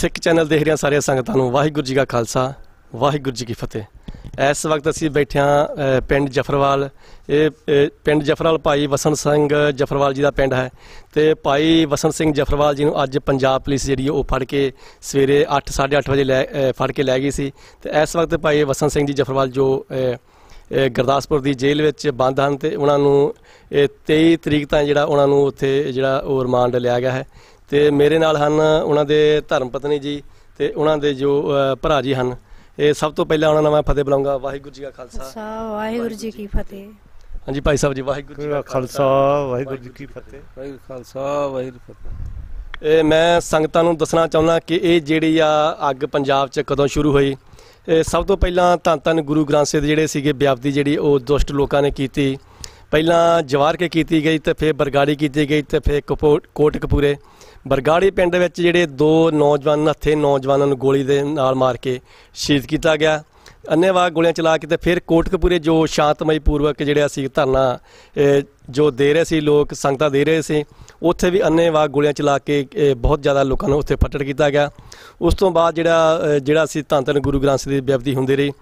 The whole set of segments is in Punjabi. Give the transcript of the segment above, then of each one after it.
ਸਿੱਖ ਚੈਨਲ ਦੇਖ ਰਿਹਾ ਸਾਰੇ ਸੰਗਤਾਂ ਨੂੰ ਵਾਹਿਗੁਰੂ ਜੀ ਕਾ ਖਾਲਸਾ ਵਾਹਿਗੁਰੂ ਜੀ ਕੀ ਫਤਿਹ ਇਸ ਵਕਤ ਅਸੀਂ ਬੈਠਿਆ ਪਿੰਡ ਜਫਰਵਾਲ ਇਹ ਪਿੰਡ ਜਫਰਵਾਲ ਭਾਈ ਵਸਨ ਸਿੰਘ ਜਫਰਵਾਲ ਜੀ ਦਾ ਪਿੰਡ ਹੈ ਤੇ ਭਾਈ ਵਸਨ ਸਿੰਘ ਜਫਰਵਾਲ ਜੀ ਨੂੰ ਅੱਜ ਪੰਜਾਬ ਪੁਲਿਸ ਜਿਹੜੀ ਉਹ ਫੜ ਕੇ ਸਵੇਰੇ 8:30 ਵਜੇ ਲੈ ਫੜ ਕੇ ਲੈ ਗਈ ਸੀ ਤੇ ਇਸ ਵਕਤ ਭਾਈ ਵਸਨ ਸਿੰਘ ਜੀ ਜਫਰਵਾਲ ਜੋ ਗਰਦਾਸਪੁਰ ਦੀ ਜੇਲ੍ਹ ਵਿੱਚ ਬੰਦ ਹਨ ਤੇ ਉਹਨਾਂ ਨੂੰ 23 ਤਰੀਕ ਤਾਂ ਜਿਹੜਾ ਉਹਨਾਂ ਨੂੰ ਉੱਥੇ ਜਿਹੜਾ ਉਹ ਰਿਮਾਂਡ ਲਿਆ ਗਿਆ ਹੈ ਤੇ ਮੇਰੇ ਨਾਲ ਹਨ ਉਹਨਾਂ ਦੇ ਧਰਮ ਪਤਨੀ ਜੀ ਤੇ ਉਹਨਾਂ ਦੇ ਜੋ ਭਰਾ ਜੀ ਹਨ ਇਹ ਸਭ ਤੋਂ ਪਹਿਲਾਂ ਉਹਨਾਂ ਨਾਲ ਮੈਂ ਫਤਿਹ ਬੁਲਾਉਂਗਾ ਵਾਹਿਗੁਰੂ ਜੀ ਕਾ ਖਾਲਸਾ ਵਾਹਿਗੁਰੂ ਜੀ ਕੀ ਫਤਿਹ ਹਾਂਜੀ ਭਾਈ ਸਾਹਿਬ ਜੀ ਵਾਹਿਗੁਰੂ ਜੀ ਕਾ ਖਾਲਸਾ ਵਾਹਿਗੁਰੂ ਜੀ ਕੀ ਫਤਿਹ ਵਾਹਿਗੁਰੂ ਖਾਲਸਾ ਵਾਹਿਗੁਰੂ ਫਤਿਹ ਇਹ ਮੈਂ ਸੰਗਤਾਂ ਨੂੰ ਦੱਸਣਾ ਚਾਹੁੰਦਾ ਕਿ ਇਹ ਜਿਹੜੀ ਆ ਅੱਗ ਪੰਜਾਬ 'ਚ ਕਦੋਂ ਸ਼ੁਰੂ ਹੋਈ ਇਹ ਸਭ ਤੋਂ ਪਹਿਲਾਂ ਤਾਂ ਤਨ ਗੁਰੂ ਗ੍ਰੰਥ ਸਾਹਿਬ ਜਿਹੜੇ ਸੀਗੇ ਵਿਆਪਤੀ ਜਿਹੜੀ ਉਹ ਦੁਸ਼ਟ ਲੋਕਾਂ ਨੇ ਕੀਤੀ ਪਹਿਲਾਂ ਜਵਾਰ ਕੇ ਕੀਤੀ ਗਈ ਤੇ ਫਿਰ ਬਰਗਾੜੀ ਕੀਤੀ ਗਈ ਤੇ ਫਿਰ ਕੋਟਕਪੂਰੇ ਬਰਗਾੜੀ ਪਿੰਡ ਵਿੱਚ ਜਿਹੜੇ ਦੋ ਨੌਜਵਾਨ ਹੱਥੇ ਨੌਜਵਾਨਾਂ ਨੂੰ ਗੋਲੀ ਦੇ ਨਾਲ ਮਾਰ ਕੇ ਸ਼ਹੀਦ ਕੀਤਾ ਗਿਆ ਅੰਨੇਵਾ ਗੋਲੀਆਂ ਚਲਾ ਕੇ ਤੇ ਫਿਰ ਕੋਟਕਪੂਰੇ ਜੋ ਸ਼ਾਂਤਮਈ ਪੂਰਵਕ ਜਿਹੜਾ ਸੀ ਧਰਨਾ ਜੋ ਦੇ ਰਹੇ ਸੀ ਲੋਕ ਸੰਗਤਾਂ ਦੇ ਰਹੇ ਸੀ ਉੱਥੇ ਵੀ ਅੰਨੇਵਾ ਗੋਲੀਆਂ ਚਲਾ ਕੇ ਬਹੁਤ ਜ਼ਿਆਦਾ ਲੋਕਾਂ ਨੂੰ ਉੱਥੇ ਫਟੜ ਕੀਤਾ ਗਿਆ ਉਸ ਤੋਂ ਬਾਅਦ ਜਿਹੜਾ ਜਿਹੜਾ ਸੀ ਧੰਤਨ ਗੁਰੂ ਗ੍ਰੰਥ ਸਾਹਿਬ ਦੀ ਬਿਆਪਤੀ ਹੁੰਦੀ ਰਹੀ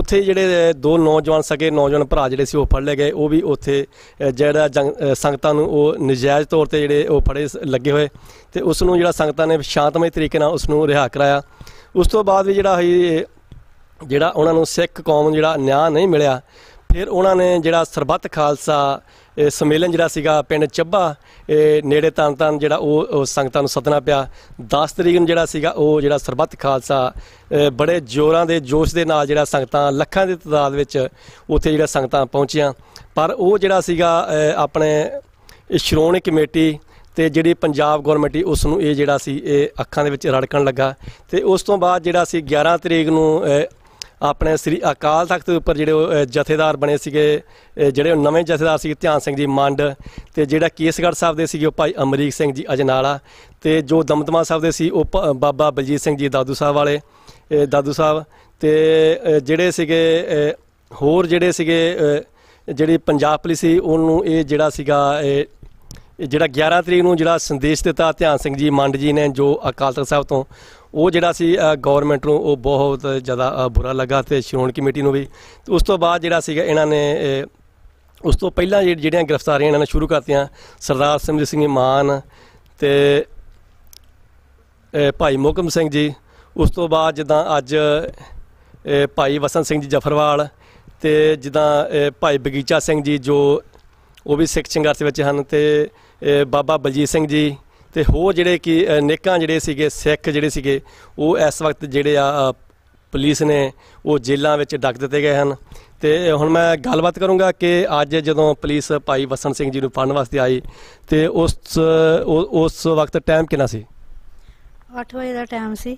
ਉੱਥੇ ਜਿਹੜੇ ਦੋ ਨੌਜਵਾਨ ਸਕੇ ਨੌਜਵਾਨ ਭਰਾ ਜਿਹੜੇ ਸੀ ਉਹ ਫੜ ਲਏ ਗਏ ਉਹ ਵੀ ਉੱਥੇ ਜਿਹੜਾ ਸੰਗਤਾਂ ਨੂੰ ਉਹ ਨਜਾਇਜ਼ ਤੌਰ ਤੇ ਜਿਹੜੇ ਉਹ ਫੜੇ ਲੱਗੇ ਹੋਏ ਤੇ ਉਸ ਨੂੰ ਜਿਹੜਾ ਸੰਗਤਾਂ ਨੇ ਸ਼ਾਂਤਮਈ ਤਰੀਕੇ ਨਾਲ ਉਸ ਨੂੰ ਰਿਹਾ ਕਰਾਇਆ ਉਸ ਤੋਂ ਬਾਅਦ ਵੀ ਜਿਹੜਾ ਜਿਹੜਾ ਉਹਨਾਂ ਨੂੰ ਸਿੱਖ ਕੌਮ ਜਿਹੜਾ ਨਿਆਂ ਨਹੀਂ ਮਿਲਿਆ ਫਿਰ ਉਹਨਾਂ ਨੇ ਜਿਹੜਾ ਸਰਬੱਤ ਖਾਲਸਾ ਸਮੇਲਨ ਜਿਹੜਾ ਸੀਗਾ ਪਿੰਡ ਚੱਬਾ ਨੇੜੇ ਤਾਂ ਤਾਂ ਜਿਹੜਾ ਉਹ ਸੰਗਤਾਂ ਨੂੰ ਸੱਦਣਾ ਪਿਆ 10 ਤਰੀਕ ਨੂੰ ਜਿਹੜਾ ਸੀਗਾ ਉਹ ਜਿਹੜਾ ਸਰਬੱਤ ਖਾਲਸਾ ਬੜੇ ਜੋਰਾਂ ਦੇ ਜੋਸ਼ ਦੇ ਨਾਲ ਜਿਹੜਾ ਸੰਗਤਾਂ ਲੱਖਾਂ ਦੀ ਤਦਾਦ ਵਿੱਚ ਉੱਥੇ ਜਿਹੜਾ ਸੰਗਤਾਂ ਪਹੁੰਚੀਆਂ ਪਰ ਉਹ ਜਿਹੜਾ ਸੀਗਾ ਆਪਣੇ ਸ਼੍ਰੋਣੀ ਕਮੇਟੀ ਤੇ ਜਿਹੜੀ ਪੰਜਾਬ ਗਵਰਨਮੈਂਟ ਉਸ ਨੂੰ ਇਹ ਜਿਹੜਾ ਸੀ ਇਹ ਅੱਖਾਂ ਦੇ ਵਿੱਚ ਰੜਕਣ ਲੱਗਾ ਤੇ ਉਸ ਤੋਂ ਬਾਅਦ ਜਿਹੜਾ ਸੀ 11 ਤਰੀਕ ਨੂੰ ਆਪਣੇ ਸ੍ਰੀ ਅਕਾਲ ਤਖਤ ਦੇ ਉੱਪਰ ਜਿਹੜੇ ਜਥੇਦਾਰ ਬਣੇ ਸੀਗੇ ਜਿਹੜੇ ਨਵੇਂ ਜਥੇਦਾਰ ਸੀ ਧਿਆਨ ਸਿੰਘ ਜੀ ਮੰਡ ਤੇ ਜਿਹੜਾ ਕੇਸਗੜ ਸਾਹਿਬ ਦੇ ਸੀਗੇ ਉਹ ਭਾਈ ਅਮਰੀਕ ਸਿੰਘ ਜੀ ਅਜਨਾਲਾ ਤੇ ਜੋ ਦਮਦਮਾ ਸਾਹਿਬ ਦੇ ਸੀ ਉਹ ਬਾਬਾ ਬਲਜੀਤ ਸਿੰਘ ਜੀ ਦਾਦੂ ਸਾਹਿਬ ਵਾਲੇ ਦਾਦੂ ਸਾਹਿਬ ਤੇ ਜਿਹੜੇ ਸੀਗੇ ਹੋਰ ਜਿਹੜੇ ਸੀਗੇ ਜਿਹੜੀ ਪੰਜਾਬ ਪੁਲਿਸ ਸੀ ਉਹਨੂੰ ਇਹ ਜਿਹੜਾ ਸੀਗਾ ਜਿਹੜਾ 11 ਤਰੀਕ ਨੂੰ ਜਿਹੜਾ ਸੰਦੇਸ਼ ਦਿੱਤਾ ਧਿਆਨ ਸਿੰਘ ਜੀ ਮੰਡ ਜੀ ਨੇ ਜੋ ਅਕਾਲ ਤਖਤ ਸਾਹਿਬ ਤੋਂ ਉਹ ਜਿਹੜਾ ਸੀ ਗਵਰਨਮੈਂਟ ਨੂੰ ਉਹ ਬਹੁਤ ਜ਼ਿਆਦਾ ਬੁਰਾ ਲੱਗਾ ਤੇ ਸ਼ਿਰੋਣ ਕਮੇਟੀ ਨੂੰ ਵੀ ਉਸ ਤੋਂ ਬਾਅਦ ਜਿਹੜਾ ਸੀਗਾ ਇਹਨਾਂ ਨੇ ਉਸ ਤੋਂ ਪਹਿਲਾਂ ਜਿਹੜੀਆਂ ਗ੍ਰਿਫਤਾਰੀਆਂ ਇਹਨਾਂ ਨੇ ਸ਼ੁਰੂ ਕਰਤੀਆਂ ਸਰਦਾਰ ਸਿਮਰਜੀਤ ਸਿੰਘ ਮਾਨ ਤੇ ਭਾਈ ਮੋਕਮ ਸਿੰਘ ਜੀ ਉਸ ਤੋਂ ਬਾਅਦ ਜਿੱਦਾਂ ਅੱਜ ਭਾਈ ਵਸਨ ਸਿੰਘ ਜੀ ਜਫਰਵਾਲ ਤੇ ਜਿੱਦਾਂ ਭਾਈ ਬਗੀਚਾ ਸਿੰਘ ਜੀ ਜੋ ਉਹ ਵੀ ਸਿੱਖ ਦੇ ਵਿੱਚ ਹਨ ਤੇ ਬਾਬਾ ਬਲਜੀਤ ਸਿੰਘ ਜੀ ਤੇ ਹੋਰ ਜਿਹੜੇ ਕਿ ਨੇਕਾਂ ਜਿਹੜੇ ਸੀਗੇ ਸਿੱਖ ਜਿਹੜੇ ਸੀਗੇ ਉਹ ਇਸ ਵਕਤ ਜਿਹੜੇ ਆ ਪੁਲਿਸ ਨੇ ਉਹ ਜੇਲ੍ਹਾਂ ਵਿੱਚ ਡੱਕ ਦਿੱਤੇ ਗਏ ਹਨ ਤੇ ਹੁਣ ਮੈਂ ਗੱਲਬਾਤ ਕਰੂੰਗਾ ਕਿ ਅੱਜ ਜਦੋਂ ਪੁਲਿਸ ਭਾਈ ਵਸਨ ਸਿੰਘ ਜੀ ਨੂੰ ਫੜਨ ਵਾਸਤੇ ਆਈ ਤੇ ਉਸ ਉਸ ਵਕਤ ਟਾਈਮ ਕਿੰਨਾ ਸੀ 8 ਵਜੇ ਦਾ ਟਾਈਮ ਸੀ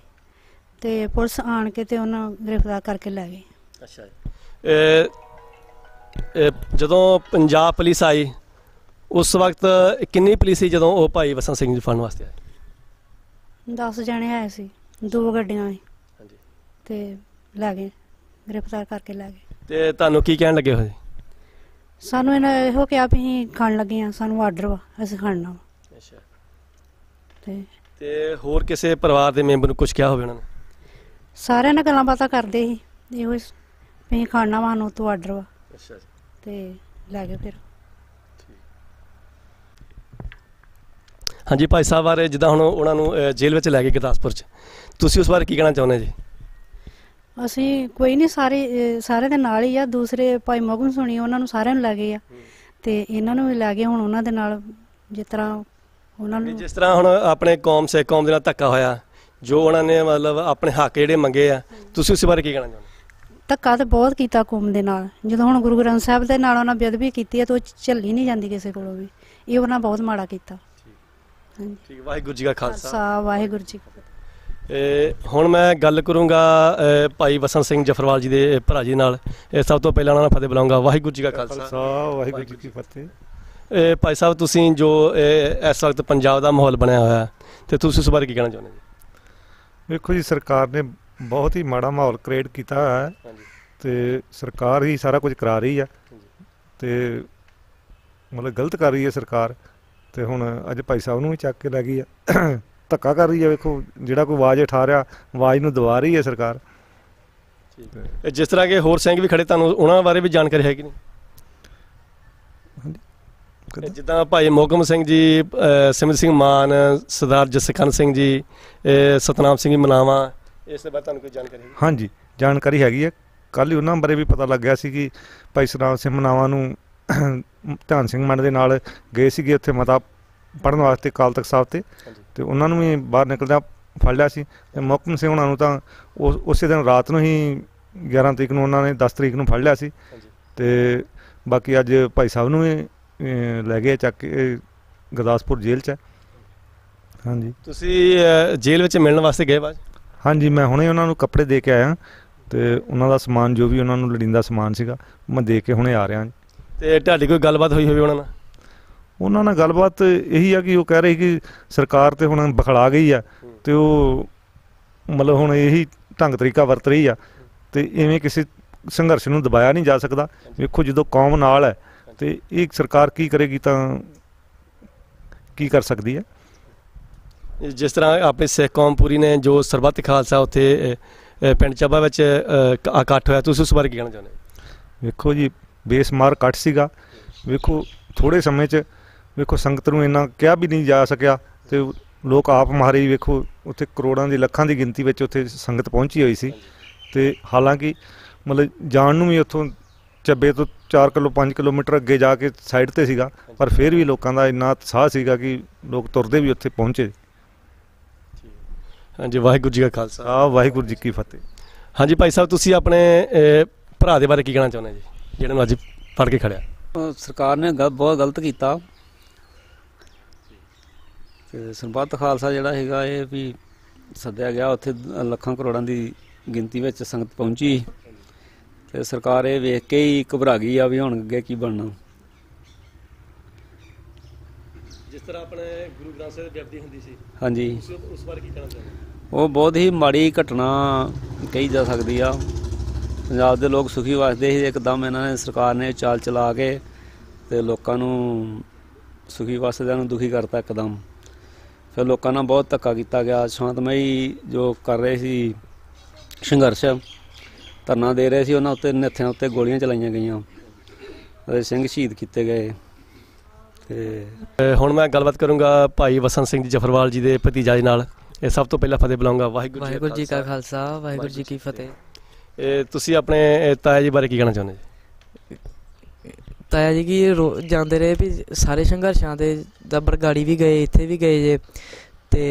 ਤੇ ਪੁਲਿਸ ਆਣ ਕੇ ਤੇ ਉਹਨਾਂ ਗ੍ਰਿਫਤਾਰ ਕਰਕੇ ਲੈ ਗਈ ਅੱਛਾ ਜੀ ਜਦੋਂ ਪੰਜਾਬ ਪੁਲਿਸ ਆਈ ਉਸ ਵਕਤ ਕਿੰਨੀ ਪੁਲਿਸ ਸੀ ਜਦੋਂ ਉਹ ਭਾਈ ਵਸਨ ਸਿੰਘ ਜੀ ਫੜਨ ਵਾਸਤੇ ਆਏ 10 ਜਣੇ ਆਏ ਸੀ ਦੋ ਗੱਡੀਆਂ ਸੀ ਹਾਂਜੀ ਤੇ ਲੈ ਗਏ ਗ੍ਰਿਫਤਾਰ ਕਰਕੇ ਲੈ ਗਏ ਤੇ ਤੁਹਾਨੂੰ ਕੀ ਕਹਿਣ ਲੱਗੇ ਹੋਏ ਸਾਨੂੰ ਇਹਨਾਂ ਇਹੋ ਕਿ ਆਪ ਹੀ ਖਾਣ ਲੱਗੇ ਆ ਸਾਨੂੰ ਆਰਡਰ ਵਾ ਅਸੀਂ ਖਾਣਾ ਵਾ ਅੱਛਾ ਤੇ ਤੇ ਹੋਰ ਕਿਸੇ ਪਰਿਵਾਰ ਦੇ ਮੈਂਬਰ ਨੂੰ ਕੁਝ ਕਿਹਾ ਹੋਵੇ ਉਹਨਾਂ ਨੇ ਸਾਰਿਆਂ ਨਾਲ ਗੱਲਾਂ ਬਾਤਾਂ ਕਰਦੇ ਸੀ ਇਹੋ ਹੀ ਵੀ ਖਾਣਾ ਵਾ ਨੂੰ ਤੋਂ ਆਰਡਰ ਵਾ ਅੱਛਾ ਤੇ ਲੈ ਗਏ ਫਿਰ ਹਾਂਜੀ ਭਾਈ ਸਾਹਿਬ ਬਾਰੇ ਜਿੱਦਾਂ ਹੁਣ ਉਹਨਾਂ ਨੂੰ ਜੇਲ੍ਹ ਵਿੱਚ ਲੈ ਗਏ ਗਦਾਸਪੁਰ 'ਚ ਤੁਸੀਂ ਉਸ ਬਾਰੇ ਕੀ ਕਹਿਣਾ ਚਾਹੁੰਦੇ ਜੀ ਅਸੀਂ ਕੋਈ ਨਹੀਂ ਸਾਰੇ ਸਾਰੇ ਦੇ ਨਾਲ ਹੀ ਆ ਦੂਸਰੇ ਭਾਈ ਮਗਨ ਸੁਣੀ ਉਹਨਾਂ ਨੂੰ ਸਾਰਿਆਂ ਨੂੰ ਲੈ ਗਏ ਆ ਤੇ ਇਹਨਾਂ ਨੂੰ ਵੀ ਲੈ ਗਏ ਹੁਣ ਉਹਨਾਂ ਦੇ ਨਾਲ ਜਿਸ ਤਰ੍ਹਾਂ ਉਹਨਾਂ ਨੂੰ ਜਿਸ ਤਰ੍ਹਾਂ ਹੁਣ ਆਪਣੇ ਕੌਮ ਸੇ ਕੌਮ ਦੇ ਨਾਲ ਧੱਕਾ ਹੋਇਆ ਜੋ ਉਹਨਾਂ ਨੇ ਮਤਲਬ ਆਪਣੇ ਹੱਕ ਜਿਹੜੇ ਮੰਗੇ ਆ ਤੁਸੀਂ ਉਸ ਬਾਰੇ ਕੀ ਕਹਿਣਾ ਚਾਹੁੰਦੇ ਧੱਕਾ ਤੇ ਬਹੁਤ ਕੀਤਾ ਕੌਮ ਦੇ ਨਾਲ ਜਦੋਂ ਹੁਣ ਗੁਰੂ ਗ੍ਰੰਥ ਸਾਹਿਬ ਦੇ ਨਾਲ ਉਹਨਾਂ ਬੇਅਦਬੀ ਕੀਤੀ ਹੈ ਤਾਂ ਉਹ ਝੱਲੀ ਨਹੀਂ ਜਾਂਦੀ ਕਿਸੇ ਕੋਲੋਂ ਵੀ ਇਹ ਉਹਨਾਂ ਬਹੁਤ ਮਾੜਾ ਕੀਤਾ ਠੀਕ ਵਾਹਿਗੁਰੂ ਜੀ ਕਾ ਖਾਲਸਾ ਵਾਹਿਗੁਰੂ ਜੀ ਕੀ ਫਤਿਹ ਹੁਣ ਮੈਂ ਗੱਲ ਕਰੂੰਗਾ ਭਾਈ ਵਸਨ ਸਿੰਘ ਜਫਰਵਾਲ ਜੀ ਦੇ ਭਰਾ ਜੀ ਨਾਲ ਇਹ ਸਭ ਤੋਂ ਪਹਿਲਾਂ ਉਹਨਾਂ ਨੂੰ ਫਤਿਹ ਬੁਲਾਉਂਗਾ ਵਾਹਿਗੁਰੂ ਜੀ ਕਾ ਖਾਲਸਾ ਖਾਲਸਾ ਵਾਹਿਗੁਰੂ ਜੀ ਕੀ ਫਤਿਹ ਇਹ ਭਾਈ ਸਾਹਿਬ ਤੁਸੀਂ ਜੋ ਇਸ ਵਕਤ ਪੰਜਾਬ ਦਾ ਮਾਹੌਲ ਬਣਿਆ ਹੋਇਆ ਹੈ, ਤੇ ਤੁਸੀਂ ਇਸ ਬਾਰੇ ਕੀ ਕਹਿਣਾ ਚਾਹੁੰਦੇ ਹੋ ਵੇਖੋ ਜੀ ਸਰਕਾਰ ਨੇ ਬਹੁਤ ਹੀ ਮਾੜਾ ਮਾਹੌਲ ਕ੍ਰੀਏਟ ਕੀਤਾ ਹੈ ਹਾਂਜੀ ਤੇ ਸਰਕਾਰ ਹੀ ਸਾਰਾ ਕੁਝ ਕਰਾ ਰਹੀ ਹੈ ਤੇ ਮਤਲਬ ਗਲਤ ਕਰ ਰਹੀ ਹੈ ਸਰਕਾਰ ਤੇ ਹੁਣ ਅੱਜ ਭਾਈ ਸਾਹਿਬ ਨੂੰ ਵੀ ਚੱਕ ਕੇ ਲੈ ਗਈ ਆ ਧੱਕਾ ਕਰ ਰਹੀ ਆ ਵੇਖੋ ਜਿਹੜਾ ਕੋਈ ਆਵਾਜ਼ ਉਠਾ ਰਿਹਾ ਆਵਾਜ਼ ਨੂੰ ਦਵਾ ਰਹੀ ਹੈ ਸਰਕਾਰ ਜਿਸ ਤਰ੍ਹਾਂ ਕਿ ਹੋਰ ਸਿੰਘ ਵੀ ਖੜੇ ਤੁਹਾਨੂੰ ਉਹਨਾਂ ਬਾਰੇ ਵੀ ਜਾਣਕਾਰੀ ਹੈ ਕਿ ਨਹੀਂ ਜਿੱਦਾਂ ਭਾਈ ਮੋਗਮ ਸਿੰਘ ਜੀ ਸਿਮਰ ਸਿੰਘ ਮਾਨ ਸਰਦਾਰ ਜਸਕਨ ਸਿੰਘ ਜੀ ਸਤਨਾਮ ਸਿੰਘ ਮਨਾਵਾ ਇਸ ਦੇ ਬਾਰੇ ਤੁਹਾਨੂੰ ਕੋਈ ਜਾਣਕਾਰੀ ਹੈ ਹਾਂਜੀ ਜਾਣਕਾਰੀ ਹੈਗੀ ਹੈ ਕੱਲ ਹੀ ਉਹਨਾਂ ਬਾਰੇ ਵੀ ਪਤਾ ਲੱਗਿਆ ਸੀ ਕਿ ਭਾਈ ਸਤਨਾਮ ਸਿੰਘ ਮਨਾਵਾ ਨੂੰ ਧਿਆਨ ਸਿੰਘ ਮੰਡ ਦੇ ਨਾਲ ਗਏ ਸੀਗੇ ਉੱਥੇ ਮਤਾ ਪੜਨ ਵਾਸਤੇ ਕਾਲ ਤੱਕ ਸਾਹਿਬ ਤੇ ਤੇ ਉਹਨਾਂ ਨੂੰ ਵੀ ਬਾਹਰ ਨਿਕਲਦਾ ਫੜ ਲਿਆ ਸੀ ਤੇ ਮੁਕਮ ਸਿੰਘ ਉਹਨਾਂ ਨੂੰ ਤਾਂ ਉਸੇ ਦਿਨ ਰਾਤ ਨੂੰ ਹੀ 11 ਤਰੀਕ ਨੂੰ ਉਹਨਾਂ ਨੇ 10 ਤਰੀਕ ਨੂੰ ਫੜ ਲਿਆ ਸੀ ਤੇ ਬਾਕੀ ਅੱਜ ਭਾਈ ਸਾਹਿਬ ਨੂੰ ਲੈ ਗਏ ਚੱਕ ਕੇ ਗਦਾਸਪੁਰ ਜੇਲ੍ਹ 'ਚ ਹਾਂਜੀ ਤੁਸੀਂ ਜੇਲ੍ਹ ਵਿੱਚ ਮਿਲਣ ਵਾਸਤੇ ਗਏ ਬਾਜ ਹਾਂਜੀ ਮੈਂ ਹੁਣੇ ਉਹਨਾਂ ਨੂੰ ਕੱਪੜੇ ਦੇ ਕੇ ਆਇਆ ਤੇ ਉਹਨਾਂ ਦਾ ਸਮਾਨ ਜੋ ਵੀ ਉਹਨਾਂ ਨੂੰ ਲੜਿੰਦਾ ਸਮਾਨ ਸੀਗਾ ਮੈਂ ਦੇ ਕੇ ਹੁਣੇ ਆ ਰਿਹਾ ਹਾਂ ਤੇ ਤੁਹਾਡੀ ਕੋਈ ਗੱਲਬਾਤ ਹੋਈ ਹੋਵੇ ਉਹਨਾਂ ਨਾਲ ਉਹਨਾਂ ਨਾਲ ਗੱਲਬਾਤ ਇਹੀ ਆ ਕਿ ਉਹ ਕਹਿ ਰਹੇ ਕਿ ਸਰਕਾਰ ਤੇ ਹੁਣ ਬਖਲਾ ਗਈ ਆ ਤੇ ਉਹ ਮਤਲਬ ਹੁਣ ਇਹੀ ਢੰਗ ਤਰੀਕਾ ਵਰਤ ਰਹੀ ਆ ਤੇ ਐਵੇਂ ਕਿਸੇ ਸੰਘਰਸ਼ ਨੂੰ ਦਬਾਇਆ ਨਹੀਂ ਜਾ ਸਕਦਾ ਵੇਖੋ ਜਦੋਂ ਕੌਮ ਨਾਲ ਹੈ ਤੇ ਇਹ ਸਰਕਾਰ ਕੀ ਕਰੇਗੀ ਤਾਂ ਕੀ ਕਰ ਸਕਦੀ ਹੈ ਜਿਸ ਤਰ੍ਹਾਂ ਆਪਣੇ ਸਿੱਖ ਕੌਮ ਪੂਰੀ ਨੇ ਜੋ ਸਰਬੱਤ ਖਾਲਸਾ ਉੱਥੇ ਪਿੰਡ ਚੱਬਾ ਵਿੱਚ ਇਕੱਠ ਹੋਇਆ ਤੁਸੀਂ ਉਸ ਬਾਰੇ ਕੀ ਕਹਿਣਾ ਚਾਹੁੰਦੇ ਵੇਖੋ ਜੀ ਬੇਸਮਾਰ ਕੱਟ ਸੀਗਾ ਵੇਖੋ ਥੋੜੇ ਸਮੇਂ 'ਚ ਵੇਖੋ ਸੰਗਤ ਨੂੰ ਇੰਨਾ ਕਿਹਾ ਵੀ ਨਹੀਂ ਜਾ ਸਕਿਆ ਤੇ ਲੋਕ ਆਪ ਮਹਾਰੀ ਵੇਖੋ ਉੱਥੇ ਕਰੋੜਾਂ ਦੀ ਲੱਖਾਂ ਦੀ ਗਿਣਤੀ ਵਿੱਚ ਉੱਥੇ ਸੰਗਤ ਪਹੁੰਚੀ ਹੋਈ ਸੀ ਤੇ ਹਾਲਾਂਕਿ ਮਤਲਬ ਜਾਣ ਨੂੰ ਵੀ ਉੱਥੋਂ ਚੱਬੇ ਤੋਂ 4 ਕਿਲੋ 5 ਕਿਲੋਮੀਟਰ ਅੱਗੇ ਜਾ ਕੇ ਸਾਈਡ ਤੇ ਸੀਗਾ ਪਰ ਫਿਰ ਵੀ ਲੋਕਾਂ ਦਾ ਇੰਨਾ ਉਤਸ਼ਾਹ ਸੀਗਾ ਕਿ ਲੋਕ ਤੁਰਦੇ ਵੀ ਉੱਥੇ ਪਹੁੰਚੇ ਹਾਂਜੀ ਵਾਹਿਗੁਰੂ ਜੀ ਕਾ ਖਾਲਸਾ ਵਾਹਿਗੁਰੂ ਜੀ ਕੀ ਫਤਿਹ ਹਾਂਜੀ ਭਾਈ ਸਾਹਿਬ ਤੁਸੀਂ ਆਪਣੇ ਭਰਾ ਦੇ ਬਾਰੇ ਕੀ ਕਹਿਣਾ ਚਾਹੁੰਦੇ ਜੀ ਜਿਹੜਾ ਨੂੰ ਅੱਜ ਫੜ ਕੇ ਖੜਿਆ ਸਰਕਾਰ ਨੇ ਬਹੁਤ ਗਲਤ ਕੀਤਾ ਤੇ ਸੰਪਤ ਖਾਲਸਾ ਜਿਹੜਾ ਹੈਗਾ ਇਹ ਵੀ ਸੱਦਿਆ ਗਿਆ ਉੱਥੇ ਲੱਖਾਂ ਕਰੋੜਾਂ ਦੀ ਗਿਣਤੀ ਵਿੱਚ ਸੰਗਤ ਪਹੁੰਚੀ ਤੇ ਸਰਕਾਰ ਇਹ ਵੇਖ ਕੇ ਹੀ ਘਬਰਾ ਗਈ ਆ ਵੀ ਹੁਣ ਅੱਗੇ ਕੀ ਬਣਨਾ ਜਿਸ ਤਰ੍ਹਾਂ ਆਪਣੇ ਗੁਰੂ ਗ੍ਰੰਥ ਸਾਹਿਬ ਦੀ ਜਪਦੀ ਹੁੰਦੀ ਸੀ ਹਾਂਜੀ ਉਸ ਵਾਰ ਬਾਰੇ ਕੀ ਕਹਿਣਾ ਚਾਹੁੰਦੇ ਉਹ ਬਹੁਤ ਹੀ ਮਾੜੀ ਘਟਨਾ ਕਹੀ ਜਾ ਸਕਦੀ ਆ ਪੰਜਾਬ ਦੇ ਲੋਕ ਸੁਖੀ ਵਸਦੇ ਸੀ ਇੱਕਦਮ ਇਹਨਾਂ ਨੇ ਸਰਕਾਰ ਨੇ ਚਾਲ ਚਲਾ ਕੇ ਤੇ ਲੋਕਾਂ ਨੂੰ ਸੁਖੀ ਵਸਦਿਆਂ ਨੂੰ ਦੁਖੀ ਕਰਤਾ ਇੱਕਦਮ ਫਿਰ ਲੋਕਾਂ ਨਾਲ ਬਹੁਤ ਧੱਕਾ ਕੀਤਾ ਗਿਆ ਸ਼ਾਂਤਮਈ ਜੋ ਕਰ ਰਹੇ ਸੀ ਸੰਘਰਸ਼ ਧਰਨਾ ਦੇ ਰਹੇ ਸੀ ਉਹਨਾਂ ਉੱਤੇ ਨਿੱਥਿਆਂ ਉੱਤੇ ਗੋਲੀਆਂ ਚਲਾਈਆਂ ਗਈਆਂ ਅਤੇ ਸਿੰਘ ਸ਼ਹੀਦ ਕੀਤੇ ਗਏ ਤੇ ਹੁਣ ਮੈਂ ਗੱਲਬਾਤ ਕਰੂੰਗਾ ਭਾਈ ਵਸਨ ਸਿੰਘ ਜੀ ਜਫਰਵਾਲ ਜੀ ਦੇ ਭਤੀਜਾ ਜੀ ਨਾਲ ਇਹ ਸਭ ਤੋਂ ਪਹਿਲਾਂ ਫਤਿਹ ਬੁਲਾਉਂਗਾ ਵਾਹਿਗੁਰੂ ਜੀ ਕਾ ਖਾਲਸਾ ਵਾਹਿਗੁਰੂ ਜੀ ਕੀ ਫਤਿਹ ਇਹ ਤੁਸੀਂ ਆਪਣੇ ਤਾਇਆ ਜੀ ਬਾਰੇ ਕੀ ਕਹਿਣਾ ਚਾਹੁੰਦੇ ਜੀ ਤਾਇਆ ਜੀ ਕੀ ਜਾਂਦੇ ਰਹੇ ਵੀ ਸਾਰੇ ਸੰਘਰਸ਼ਾਂ ਦੇ ਦਬਰ ਗਾੜੀ ਵੀ ਗਏ ਇੱਥੇ ਵੀ ਗਏ ਜੇ ਤੇ